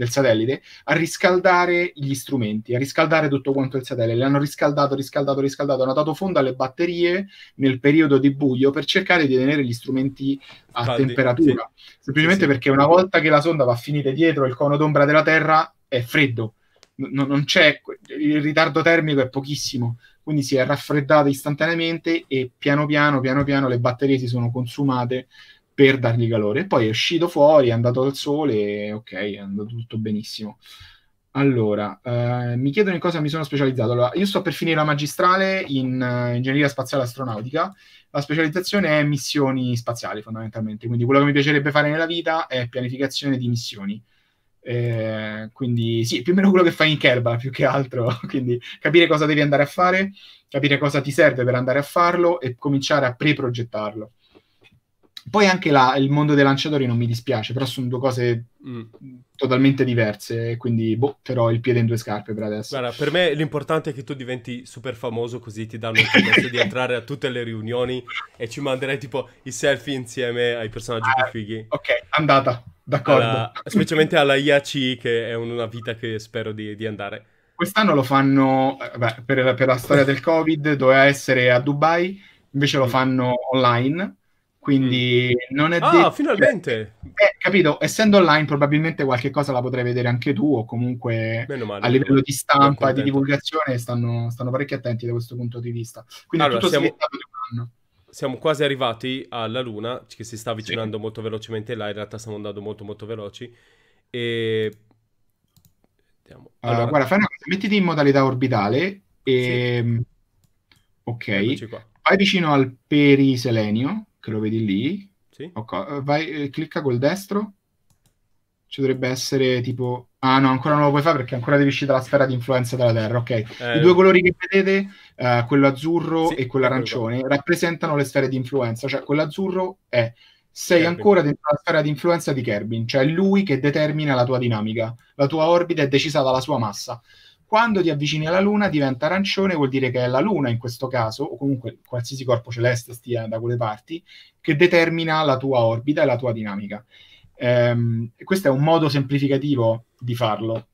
del satellite a riscaldare gli strumenti, a riscaldare tutto quanto il satellite. L'hanno riscaldato, riscaldato, riscaldato, hanno dato fondo alle batterie nel periodo di buio per cercare di tenere gli strumenti a Faldi, temperatura. Sì. Semplicemente sì, sì. perché una volta che la sonda va a finire dietro il cono d'ombra della Terra è freddo. N- non c'è, il ritardo termico è pochissimo, quindi si è raffreddata istantaneamente e piano piano, piano piano le batterie si sono consumate per dargli calore. E poi è uscito fuori, è andato al sole, e, ok, è andato tutto benissimo. Allora, eh, mi chiedono in cosa mi sono specializzato. Allora, io sto per finire la magistrale in uh, ingegneria spaziale astronautica. La specializzazione è missioni spaziali, fondamentalmente. Quindi quello che mi piacerebbe fare nella vita è pianificazione di missioni. Eh, quindi sì, più o meno quello che fai in Kerba più che altro, quindi capire cosa devi andare a fare, capire cosa ti serve per andare a farlo e cominciare a pre-progettarlo. Poi anche la, il mondo dei lanciatori non mi dispiace, però sono due cose mm. totalmente diverse, quindi boh, però il piede in due scarpe per adesso. Guarda, per me l'importante è che tu diventi super famoso così ti danno il permesso di entrare a tutte le riunioni e ci manderai tipo i selfie insieme ai personaggi ah, più fighi. Ok, andata, d'accordo. Alla, specialmente alla IAC che è una vita che spero di, di andare. Quest'anno lo fanno, eh, beh, per, per la storia del Covid, doveva essere a Dubai, invece lo mm. fanno online quindi mm. non è ah, detto... finalmente! Eh, capito, essendo online probabilmente qualche cosa la potrai vedere anche tu o comunque male, a livello di stampa, di divulgazione stanno, stanno parecchio attenti da questo punto di vista. Quindi allora, tutto siamo... di un anno siamo quasi arrivati alla Luna, che si sta avvicinando sì. molto velocemente là, in realtà stiamo andando molto molto veloci. E... Andiamo. Allora, eh, allora guarda, fai una cosa, mettiti in modalità orbitale e... Sì. Mm, ok, vai vicino al periselenio che lo vedi lì. Sì. Okay. Eh, vai, eh, clicca col destro. Ci dovrebbe essere tipo... Ah no, ancora non lo puoi fare perché ancora devi uscire dalla sfera di influenza della Terra, ok. Eh... I due colori che vedete, eh, quello azzurro sì, e quello rappresentano le sfere di influenza. Cioè, quell'azzurro è... Sei Kerbin. ancora dentro la sfera di influenza di Kerbin, cioè è lui che determina la tua dinamica. La tua orbita è decisa dalla sua massa. Quando ti avvicini alla Luna diventa arancione, vuol dire che è la Luna in questo caso, o comunque qualsiasi corpo celeste stia da quelle parti, che determina la tua orbita e la tua dinamica. Ehm, questo è un modo semplificativo di farlo,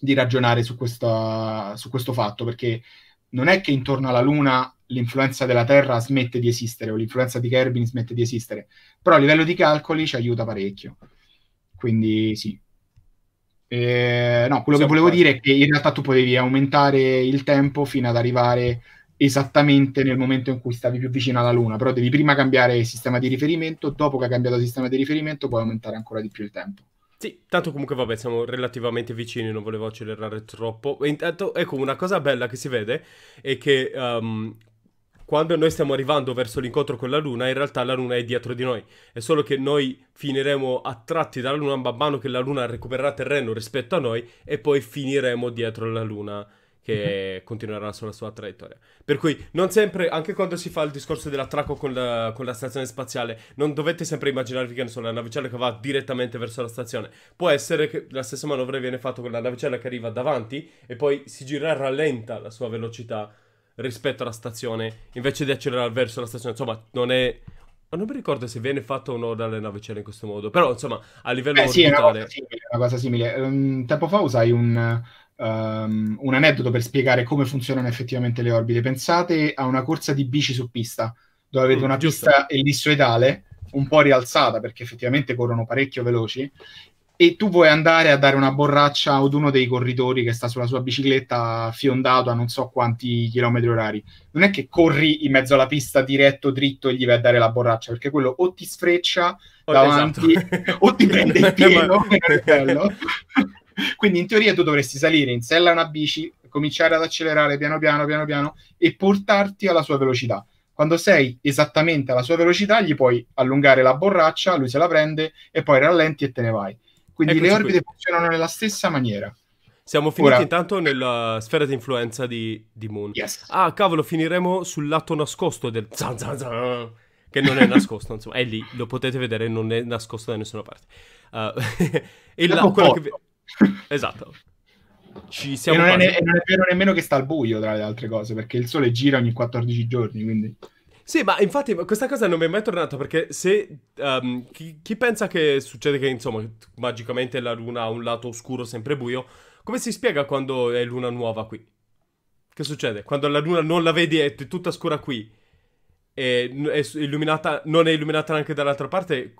di ragionare su, questa, su questo fatto, perché non è che intorno alla Luna l'influenza della Terra smette di esistere o l'influenza di Kerbin smette di esistere, però a livello di calcoli ci aiuta parecchio. Quindi sì, eh, no, quello sì, che volevo sì. dire è che in realtà tu potevi aumentare il tempo fino ad arrivare esattamente nel momento in cui stavi più vicino alla Luna, però devi prima cambiare il sistema di riferimento, dopo che hai cambiato il sistema di riferimento puoi aumentare ancora di più il tempo. Sì, tanto comunque vabbè, siamo relativamente vicini, non volevo accelerare troppo. intanto, ecco, una cosa bella che si vede è che um, quando noi stiamo arrivando verso l'incontro con la Luna, in realtà la Luna è dietro di noi. È solo che noi finiremo attratti dalla Luna man mano che la Luna recupererà terreno rispetto a noi e poi finiremo dietro la Luna che mhm. continuerà sulla sua traiettoria. Per cui non sempre, anche quando si fa il discorso dell'attracco con la, con la stazione spaziale, non dovete sempre immaginarvi che so, la navicella che va direttamente verso la stazione. Può essere che la stessa manovra viene fatta con la navicella che arriva davanti e poi si gira e rallenta la sua velocità rispetto alla stazione, invece di accelerare verso la stazione. Insomma, non è... Non mi ricordo se viene fatto o no dalle navicelle in questo modo, però insomma, a livello eh, orbitale... è una cosa simile. Una cosa simile. Um, tempo fa usai un, um, un aneddoto per spiegare come funzionano effettivamente le orbite. Pensate a una corsa di bici su pista, dove avete mm, una giusto. pista ellissoidale un po' rialzata perché effettivamente corrono parecchio veloci e tu vuoi andare a dare una borraccia ad uno dei corridori che sta sulla sua bicicletta fiondato a non so quanti chilometri orari. Non è che corri in mezzo alla pista diretto, dritto e gli vai a dare la borraccia, perché quello o ti sfreccia oh, esatto. davanti esatto. o ti prende il pieno. Eh, Quindi in teoria tu dovresti salire in sella una bici, cominciare ad accelerare piano piano, piano piano e portarti alla sua velocità quando sei esattamente alla sua velocità, gli puoi allungare la borraccia, lui se la prende e poi rallenti e te ne vai. Quindi Eccoci le orbite qui. funzionano nella stessa maniera. Siamo finiti Ora... intanto nella sfera di influenza di, di Moon. Yes. Ah, cavolo, finiremo sul lato nascosto del zan zan zan, che non è nascosto, insomma, è lì, lo potete vedere, non è nascosto da nessuna parte. Uh, e là, quello che... Esatto. Ci siamo e non, è, ne- non è vero nemmeno che sta al buio, tra le altre cose, perché il sole gira ogni 14 giorni, quindi... Sì, ma infatti questa cosa non mi è mai tornata perché se um, chi, chi, pensa che succede che insomma magicamente la luna ha un lato oscuro sempre buio, come si spiega quando è luna nuova qui? Che succede? Quando la luna non la vedi è tutta scura qui e è illuminata, non è illuminata neanche dall'altra parte,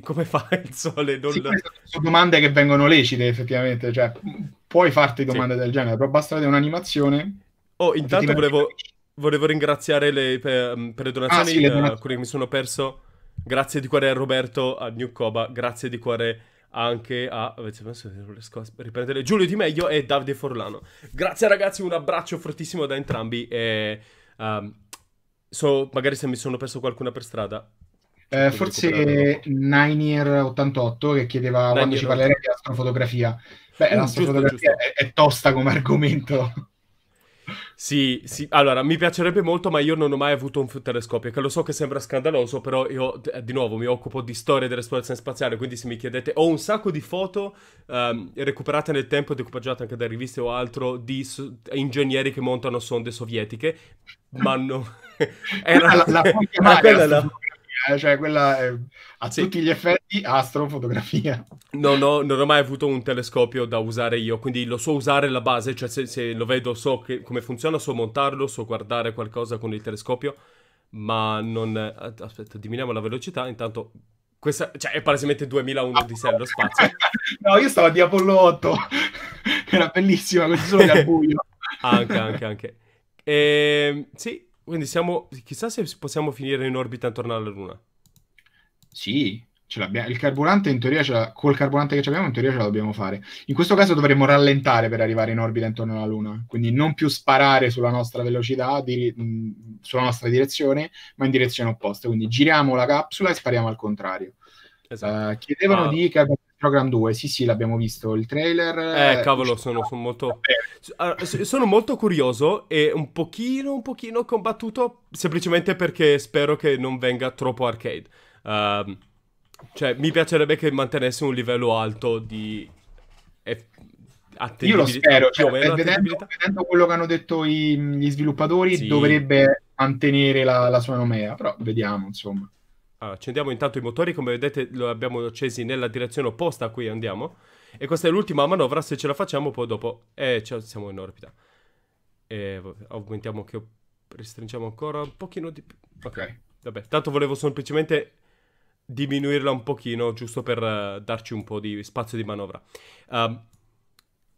come fa il sole? Non... Sì, sono domande che vengono lecite effettivamente, cioè puoi farti domande sì. del genere, però basta vedere un'animazione. Oh, intanto volevo... Capisci volevo ringraziare le, per, mm, per, le ah, donazioni, ah, sì, le eh, donazioni. Uh, quelle che mi sono perso. Grazie di cuore a Roberto, a New Coba, grazie di cuore anche a... riprendere Giulio Di Meglio e Davide Forlano. Grazie ragazzi, un abbraccio fortissimo da entrambi e... Um, so, magari se mi sono perso qualcuna per strada, eh, forse Niner88 che chiedeva Nine quando ci parlerei di astrofotografia. Beh, l'astrofotografia è, è, tosta come argomento. Sì, sì, allora mi piacerebbe molto, ma io non ho mai avuto un telescopio, che lo so che sembra scandaloso, però io eh, di nuovo mi occupo di storia dell'esplorazione spaziale, quindi se mi chiedete ho un sacco di foto um, recuperate nel tempo, decupaggiate anche da riviste o altro, di so- ingegneri che montano sonde sovietiche, ma no... era, ah, la, la, la era quella la eh, cioè quella è, a sì. tutti gli effetti astrofotografia. Non ho, non ho mai avuto un telescopio da usare io, quindi lo so usare la base, cioè se, se lo vedo so che, come funziona, so montarlo, so guardare qualcosa con il telescopio, ma non... Eh, aspetta, diminuiamo la velocità, intanto questa, cioè, è palesemente 2001 di sé lo spazio. no, io stavo di Apollo 8, era bellissima, così solo che al buio. anche, anche, anche. E, ehm, sì, quindi siamo, chissà se possiamo finire in orbita intorno alla Luna. Sì, il carburante in teoria, ce col carburante che abbiamo in teoria ce la dobbiamo fare. In questo caso dovremmo rallentare per arrivare in orbita intorno alla Luna, quindi non più sparare sulla nostra velocità, di, mm, sulla nostra direzione, ma in direzione opposta. Quindi giriamo la capsula e spariamo al contrario. Esatto. Uh, chiedevano ah. di Program 2, sì sì, l'abbiamo visto, il trailer... Eh, eh cavolo, sono, sono, molto... Ah, sono molto curioso e un pochino, un pochino combattuto, semplicemente perché spero che non venga troppo arcade. Uh, cioè, mi piacerebbe che mantenesse un livello alto di... io lo spero, cioè, vedendo, vedendo, quello che hanno detto i, gli sviluppatori, sì. dovrebbe mantenere la, la sua nomea, però vediamo, insomma accendiamo intanto i motori, come vedete lo abbiamo accesi nella direzione opposta a cui andiamo. E questa è l'ultima manovra, se ce la facciamo poi dopo... Eh, siamo in orbita. E aumentiamo che... Restringiamo ancora un pochino di più. Okay. ok, vabbè. Tanto volevo semplicemente diminuirla un pochino, giusto per uh, darci un po' di spazio di manovra. Um,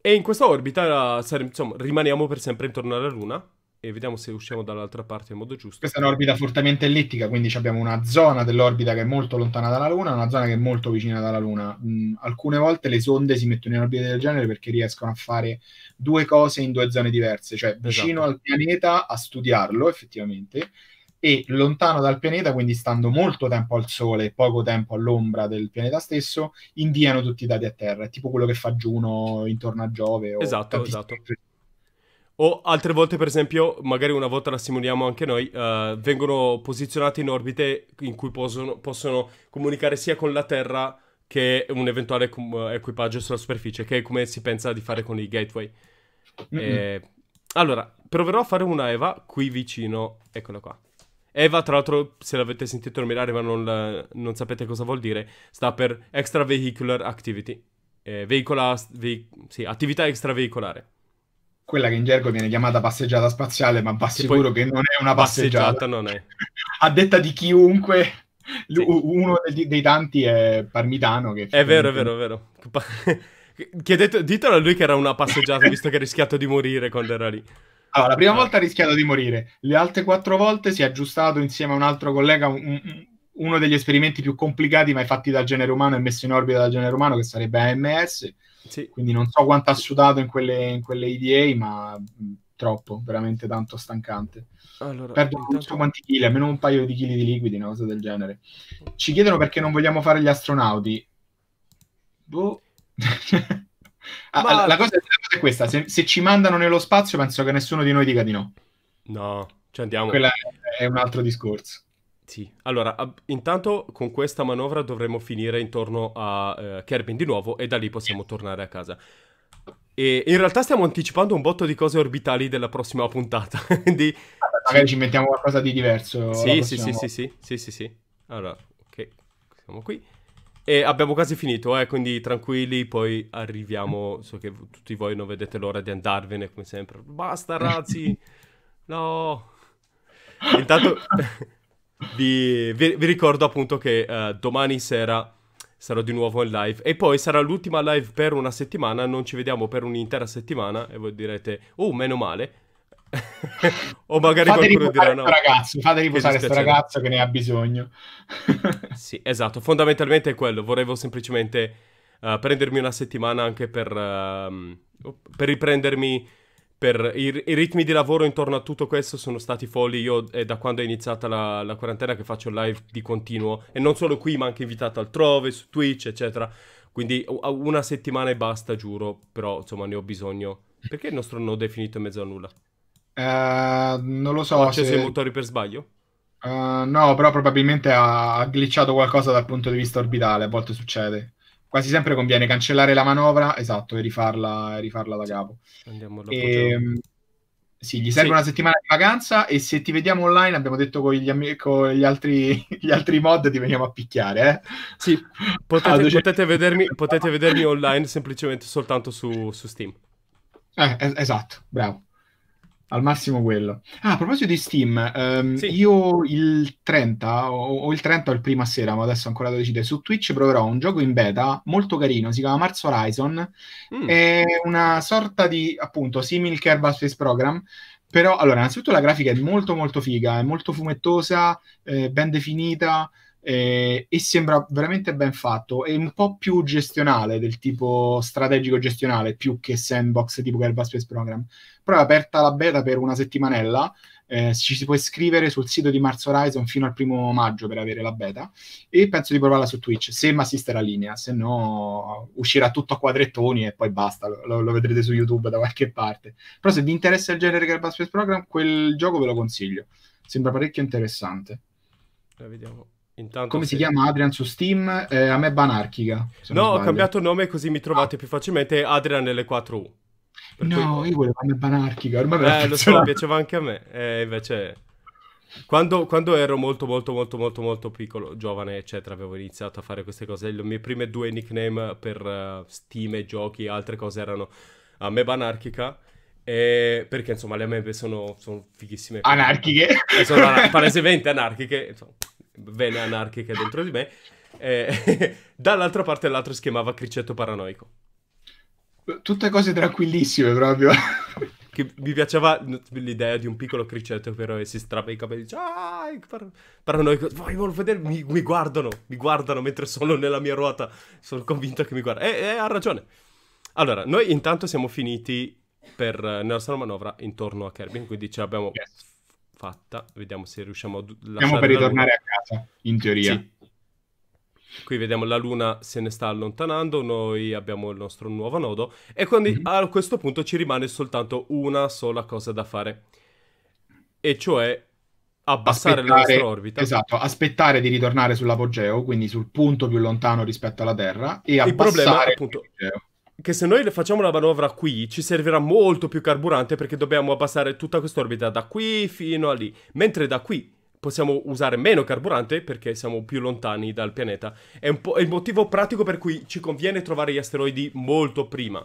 e in questa orbita, uh, insomma, rimaniamo per sempre intorno alla Luna e vediamo se usciamo dall'altra parte in modo giusto. Questa è un'orbita fortemente ellittica, quindi abbiamo una zona dell'orbita che è molto lontana dalla Luna una zona che è molto vicina dalla Luna. Mm, alcune volte le sonde si mettono in orbita del genere perché riescono a fare due cose in due zone diverse, cioè esatto. vicino esatto. al pianeta a studiarlo effettivamente e lontano dal pianeta, quindi stando molto tempo al Sole e poco tempo all'ombra del pianeta stesso, inviano tutti i dati a Terra. È tipo quello che fa Giuno intorno a Giove. esatto, esatto. Che o altre volte, per esempio, magari una volta la simuliamo anche noi, uh, vengono posizionati in orbite in cui possono, possono, comunicare sia con la Terra che un eventuale com- equipaggio sulla superficie, che è come si pensa di fare con i gateway. Mm-hmm. E... Eh, allora, proverò a fare una Eva qui vicino. Eccola qua. Eva, tra l'altro, se l'avete sentito nominare ma non, non, sapete cosa vuol dire, sta per Extravehicular Activity. Eh, veicola, vei- sì, attività extraveicolare quella che in gergo viene chiamata passeggiata spaziale, ma va sicuro che non è una passeggiata. non è. A detta di chiunque, sì. uno dei, dei, tanti è Parmitano. Che è vero, è vero, è vero. Chiedete, ditelo a lui che era una passeggiata, visto che ha rischiato di morire quando era lì. Allora, la prima ah. volta ha rischiato di morire, le altre quattro volte si è aggiustato insieme a un altro collega un, uno degli esperimenti più complicati mai fatti dal genere umano e messo in orbita dal genere umano, che sarebbe AMS sì. Quindi non so quanto ha sudato in quelle, in quelle IDA, ma troppo, veramente tanto stancante. Allora, Perdo intanto... non so quanti chili, almeno un paio di chili di liquidi, una cosa del genere. Ci chiedono perché non vogliamo fare gli astronauti. Boh. Ah, ma... la, cosa, la, cosa, è questa, se, se, ci mandano nello spazio penso che nessuno di noi dica di no. No, ci andiamo. Quello è, è un altro discorso. Sì, allora, ab- intanto con questa manovra dovremo finire intorno a uh, Kerbin di nuovo e da lì possiamo tornare a casa. E in realtà stiamo anticipando un botto di cose orbitali della prossima puntata, quindi... Vabbè, magari ci mettiamo qualcosa di diverso. Sì, sì, sì, sì, sì, sì, sì, sì. Allora, ok, siamo qui. E abbiamo quasi finito, eh, quindi tranquilli, poi arriviamo, so che tutti voi non vedete l'ora di andarvene come sempre. Basta, razzi! No! Intanto... vi, vi, vi ricordo appunto che uh, domani sera sarò di nuovo in live e poi sarà l'ultima live per una settimana, non ci vediamo per un'intera settimana e voi direte "Oh, meno male". o magari fate qualcuno dirà no. Ragazzo, fate riposare questo ragazzo che ne ha bisogno. sì, esatto, fondamentalmente è quello, volevo semplicemente uh, prendermi una settimana anche per, uh, per riprendermi per i, i, ritmi di lavoro intorno a tutto questo sono stati folli. Io è eh, da quando è iniziata la, la quarantena che faccio live di continuo e non solo qui, ma anche invitato altrove, su Twitch, eccetera. Quindi una settimana e basta, giuro, però insomma ne ho bisogno. Perché il nostro node è finito in mezzo a nulla? Uh, non lo so. Ho acceso se... i motori per sbaglio? Uh, no, però probabilmente ha glitchato qualcosa dal punto di vista orbitale, a volte succede quasi sempre conviene cancellare la manovra, esatto, e rifarla, e rifarla da capo. E, ehm, sì, gli serve sì. una settimana di vacanza e se ti vediamo online, abbiamo detto con gli, am- con gli, altri, gli altri, mod, ti veniamo a picchiare. Eh? Sì, potete, cioè potete, vedermi, potete, vedermi, online semplicemente soltanto su, su Steam. Eh, es- esatto, bravo. Al massimo quello. Ah, a proposito di Steam, ehm, sì. io il 30 o, il 30 o il prima sera, ma adesso ancora devo decidere, su Twitch proverò un gioco in beta molto carino, si chiama Mars Horizon, mm. è una sorta di, appunto, simil Kerbal Space Program, però, allora, innanzitutto la grafica è molto molto figa, è molto fumettosa, eh, ben definita, eh, e sembra veramente ben fatto. È un po' più gestionale, del tipo strategico gestionale, più che sandbox tipo Galba Space Program. Però è aperta la beta per una settimanella. Eh, ci si può iscrivere sul sito di Mars Horizon fino al primo maggio per avere la beta e penso di provarla su Twitch se mi assiste la linea, se no uscirà tutto a quadrettoni e poi basta, lo, lo vedrete su YouTube da qualche parte. Però se vi interessa il genere Galba Space Program, quel gioco ve lo consiglio. Sembra parecchio interessante. La vediamo Intanto Come se... si chiama Adrian su Steam? Eh, a me è Banarchica. No, ho cambiato nome così mi trovate più facilmente Adrian nelle 4U. Per no, cui... io volevo a me Banarchica. Ormai eh, lo so, piaceva anche a me. Eh, invece... Quando, quando, ero molto, molto, molto, molto, molto piccolo, giovane, eccetera, avevo iniziato a fare queste cose. Le mie prime due nickname per uh, Steam e giochi e altre cose erano a Ameba Anarchica. E... Perché insomma le amebe sono, sono fighissime. Anarchiche. Eh, sono palesemente anarchiche. Insomma vene anarchiche dentro di me. Eh, dall'altra parte l'altro si chiamava Cricetto Paranoico. Tutte cose tranquillissime proprio. Che mi piaceva l'idea di un piccolo cricetto però e si strappa i capelli dice ah, par- paranoico vogliono vedermi mi guardano mi guardano mentre sono nella mia ruota sono convinto che mi guardano e, eh, e eh, ha ragione allora noi intanto siamo finiti per, eh, nella nostra manovra intorno a Kerbin quindi ce l'abbiamo yes fatta. Vediamo se riusciamo a... Siamo per ritornare a casa, in teoria. Sì. Qui vediamo la luna se ne sta allontanando, noi abbiamo il nostro nuovo nodo e quindi mm-hmm. a questo punto ci rimane soltanto una sola cosa da fare, e cioè abbassare aspettare, la nostra orbita. Esatto, aspettare di ritornare sull'apogeo, quindi sul punto più lontano rispetto alla Terra, e il problema, appunto, l'apogeo che se noi facciamo la manovra qui ci servirà molto più carburante perché dobbiamo abbassare tutta quest'orbita da qui fino a lì, mentre da qui possiamo usare meno carburante perché siamo più lontani dal pianeta. È, è il motivo pratico per cui ci conviene trovare gli asteroidi molto prima.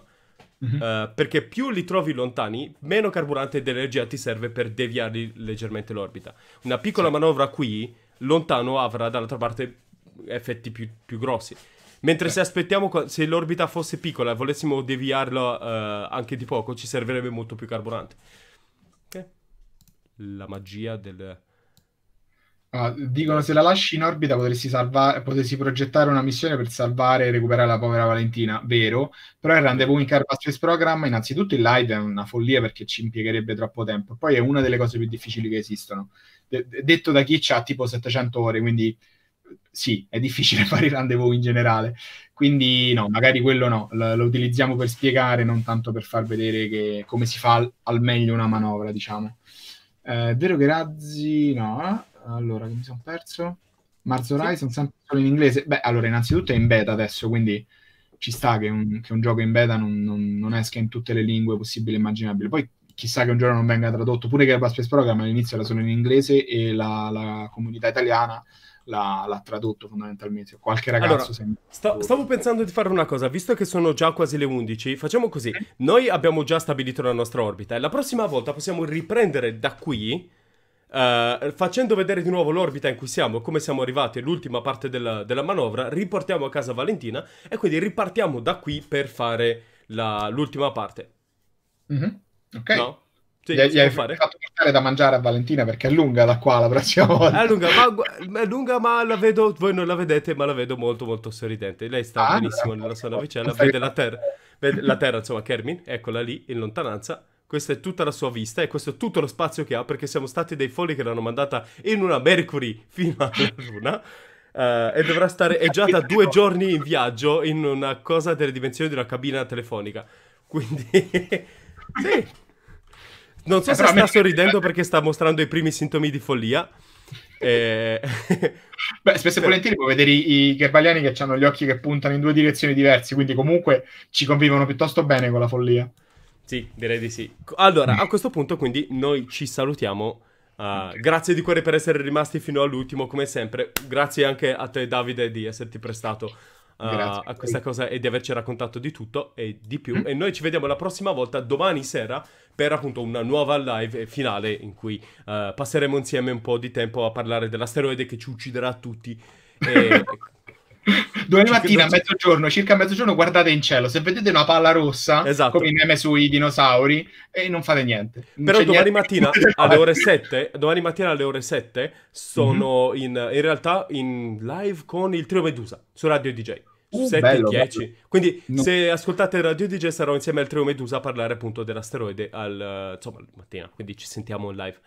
uh, perché più li trovi lontani, meno carburante ed energia ti serve per deviarli leggermente l'orbita. Una piccola sì. manovra qui, lontano avrà dall'altra parte effetti più, più grossi. Mentre se aspettiamo, se l'orbita fosse piccola e volessimo deviarla uh, eh, anche di poco, ci servirebbe molto più carburante. Ok. La magia del... Ah, dicono se la lasci in orbita potresti, salva- potresti, progettare una missione per salvare e recuperare la povera Valentina, vero? Però il rendezvous in Carpa Space Program, innanzitutto il live è una follia perché ci impiegherebbe troppo tempo, poi è una delle cose più difficili che esistono. De- detto da chi ha tipo 700 ore, quindi sì, è difficile fare i rendezvous in generale. Quindi no, magari quello no, lo, lo utilizziamo per spiegare, non tanto per far vedere che, come si fa al, al, meglio una manovra, diciamo. Eh, vero che Razzi, no, allora mi sono perso. Mars Horizon sì. sempre solo in inglese. Beh, allora innanzitutto è in beta adesso, quindi ci sta che un, che un gioco in beta non, non, non, esca in tutte le lingue possibili e immaginabili. Poi chissà che un giorno non venga tradotto, pure che Airbus Space Program all'inizio era solo in inglese e la, la comunità italiana l'ha, l'ha tradotto fondamentalmente. Qualche ragazzo. Allora, sta, stavo pensando di fare una cosa, visto che sono già quasi le 11, facciamo così: noi abbiamo già stabilito la nostra orbita e la prossima volta possiamo riprendere da qui. Uh, facendo vedere di nuovo l'orbita in cui siamo, come siamo arrivati, l'ultima parte della, della manovra, riportiamo a casa Valentina e quindi ripartiamo da qui per fare la, l'ultima parte. Mm-hmm. Ok. No? Sì, gli, gli hai fare. fatto portare da mangiare a Valentina perché è lunga da qua la prossima volta. È lunga, ma, è lunga, ma la vedo, voi non la vedete, ma la vedo molto molto sorridente. Lei sta ah, benissimo nella sua navicella, vede la terra, vede la terra, insomma, Kermin, eccola lì in lontananza. Questa è tutta la sua vista e questo è tutto lo spazio che ha perché siamo stati dei folli che l'hanno mandata in una Mercury fino alla Luna. Uh, e dovrà stare è già da due giorni in viaggio in una cosa delle dimensioni di una cabina telefonica. Quindi, sì, non so eh, se sta sorridendo perché sta mostrando i primi sintomi di follia. Eh... Beh, spesso e cioè volentieri puoi vedere i, i gerbaliani che hanno gli occhi che puntano in due direzioni diverse, quindi comunque ci convivono piuttosto bene con la follia. Sì, direi di sì. Allora, a mm. questo punto quindi noi ci salutiamo. Uh, grazie di cuore per essere rimasti fino all'ultimo, come sempre. Grazie anche a te Davide di esserti prestato a, a questa cosa e di averci raccontato di tutto e di più. Mm. E noi ci vediamo la prossima volta, domani sera, per appunto una nuova live finale in cui uh, passeremo insieme un po' di tempo a parlare dell'asteroide che ci ucciderà tutti. E... Domani mattina a mezzogiorno, circa a mezzogiorno, guardate in cielo. Se vedete una palla rossa, esatto. come i meme sui dinosauri, e non fate niente. Non Però domani, niente. Mattina, alle 7, domani mattina alle ore 7, sono mm-hmm. in, in realtà in live con il Trio Medusa su Radio DJ. 7 uh, bello, 10. Bello. Quindi no. se ascoltate Radio DJ sarò insieme al Trio Medusa a parlare appunto dell'asteroide al, eh, insomma, mattina, quindi ci sentiamo in live.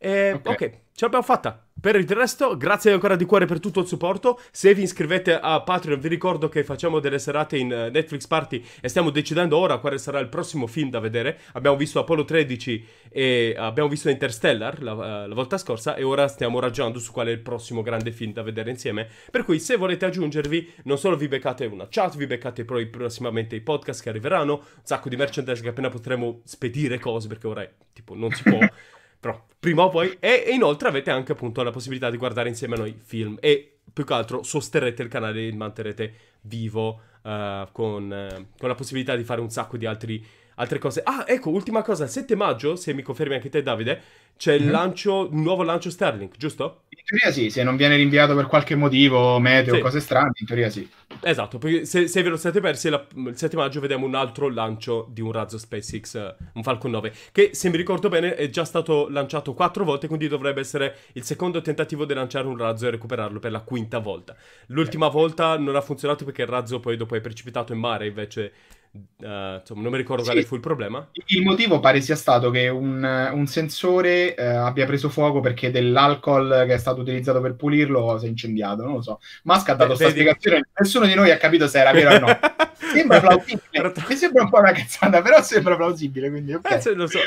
E, eh, ok, ce l'abbiamo fatta. Per il resto, grazie ancora di cuore per tutto il supporto. Se vi iscrivete a Patreon, vi ricordo che facciamo delle serate in eh, Netflix Party e stiamo decidendo ora quale sarà il prossimo film da vedere. Abbiamo visto Apollo 13 e abbiamo visto Interstellar la, eh, la volta scorsa e ora stiamo ragionando su qual è il prossimo grande film da vedere insieme. Per cui se volete aggiungervi, non solo vi beccate una chat, vi beccate poi prossimamente i podcast che arriveranno, un sacco di merchandise che appena potremo spedire cose perché ora tipo non si può. Però prima o poi. E, e inoltre avete anche appunto la possibilità di guardare insieme a noi film. E più che altro sosterrete il canale e manterrete vivo uh, con, uh, con, la possibilità di fare un sacco di altri, altre cose. Ah, ecco, ultima cosa. Il 7 maggio, se mi confermi anche te Davide, c'è il mhm. lancio, un nuovo lancio Sterling, giusto? In teoria sì, se non viene rinviato per qualche motivo, meteo, sì. cose strane, in teoria sì. Esatto, perché se, se ve lo siete persi, la, il 7 maggio vediamo un altro lancio di un razzo SpaceX, un Falcon 9, che se mi ricordo bene è già stato lanciato quattro volte, quindi dovrebbe essere il secondo tentativo di lanciare un razzo e recuperarlo per la quinta volta. L'ultima eh. volta non ha funzionato perché il razzo poi dopo è precipitato in mare, invece Uh, insomma, non mi ricordo sì. quale fu il problema. Il motivo pare sia stato che un, un sensore eh, abbia preso fuoco perché dell'alcol che è stato utilizzato per pulirlo si è incendiato, non lo so. Musk ha dato questa spiegazione, nessuno di noi ha capito se era vero o no. Sembra plausibile, mi sembra un po' una cazzata, però sembra plausibile, quindi okay. eh, lo so.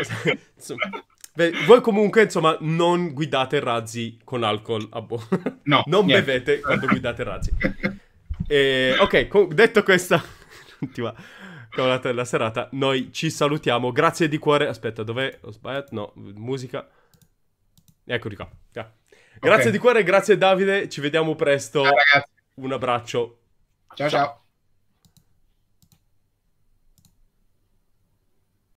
Beh, voi comunque, insomma, non guidate razzi con alcol a bordo. No, non bevete quando guidate razzi. E, eh, ok, detto questo, cavolata della serata. Noi ci salutiamo. Grazie di cuore. Aspetta, dov'è? Ho sbagliato? No, musica. Eccoli qua. Ah. Grazie okay. di cuore, grazie Davide. Ci vediamo presto. Ciao, ragazzi. Un abbraccio. ciao. ciao. ciao.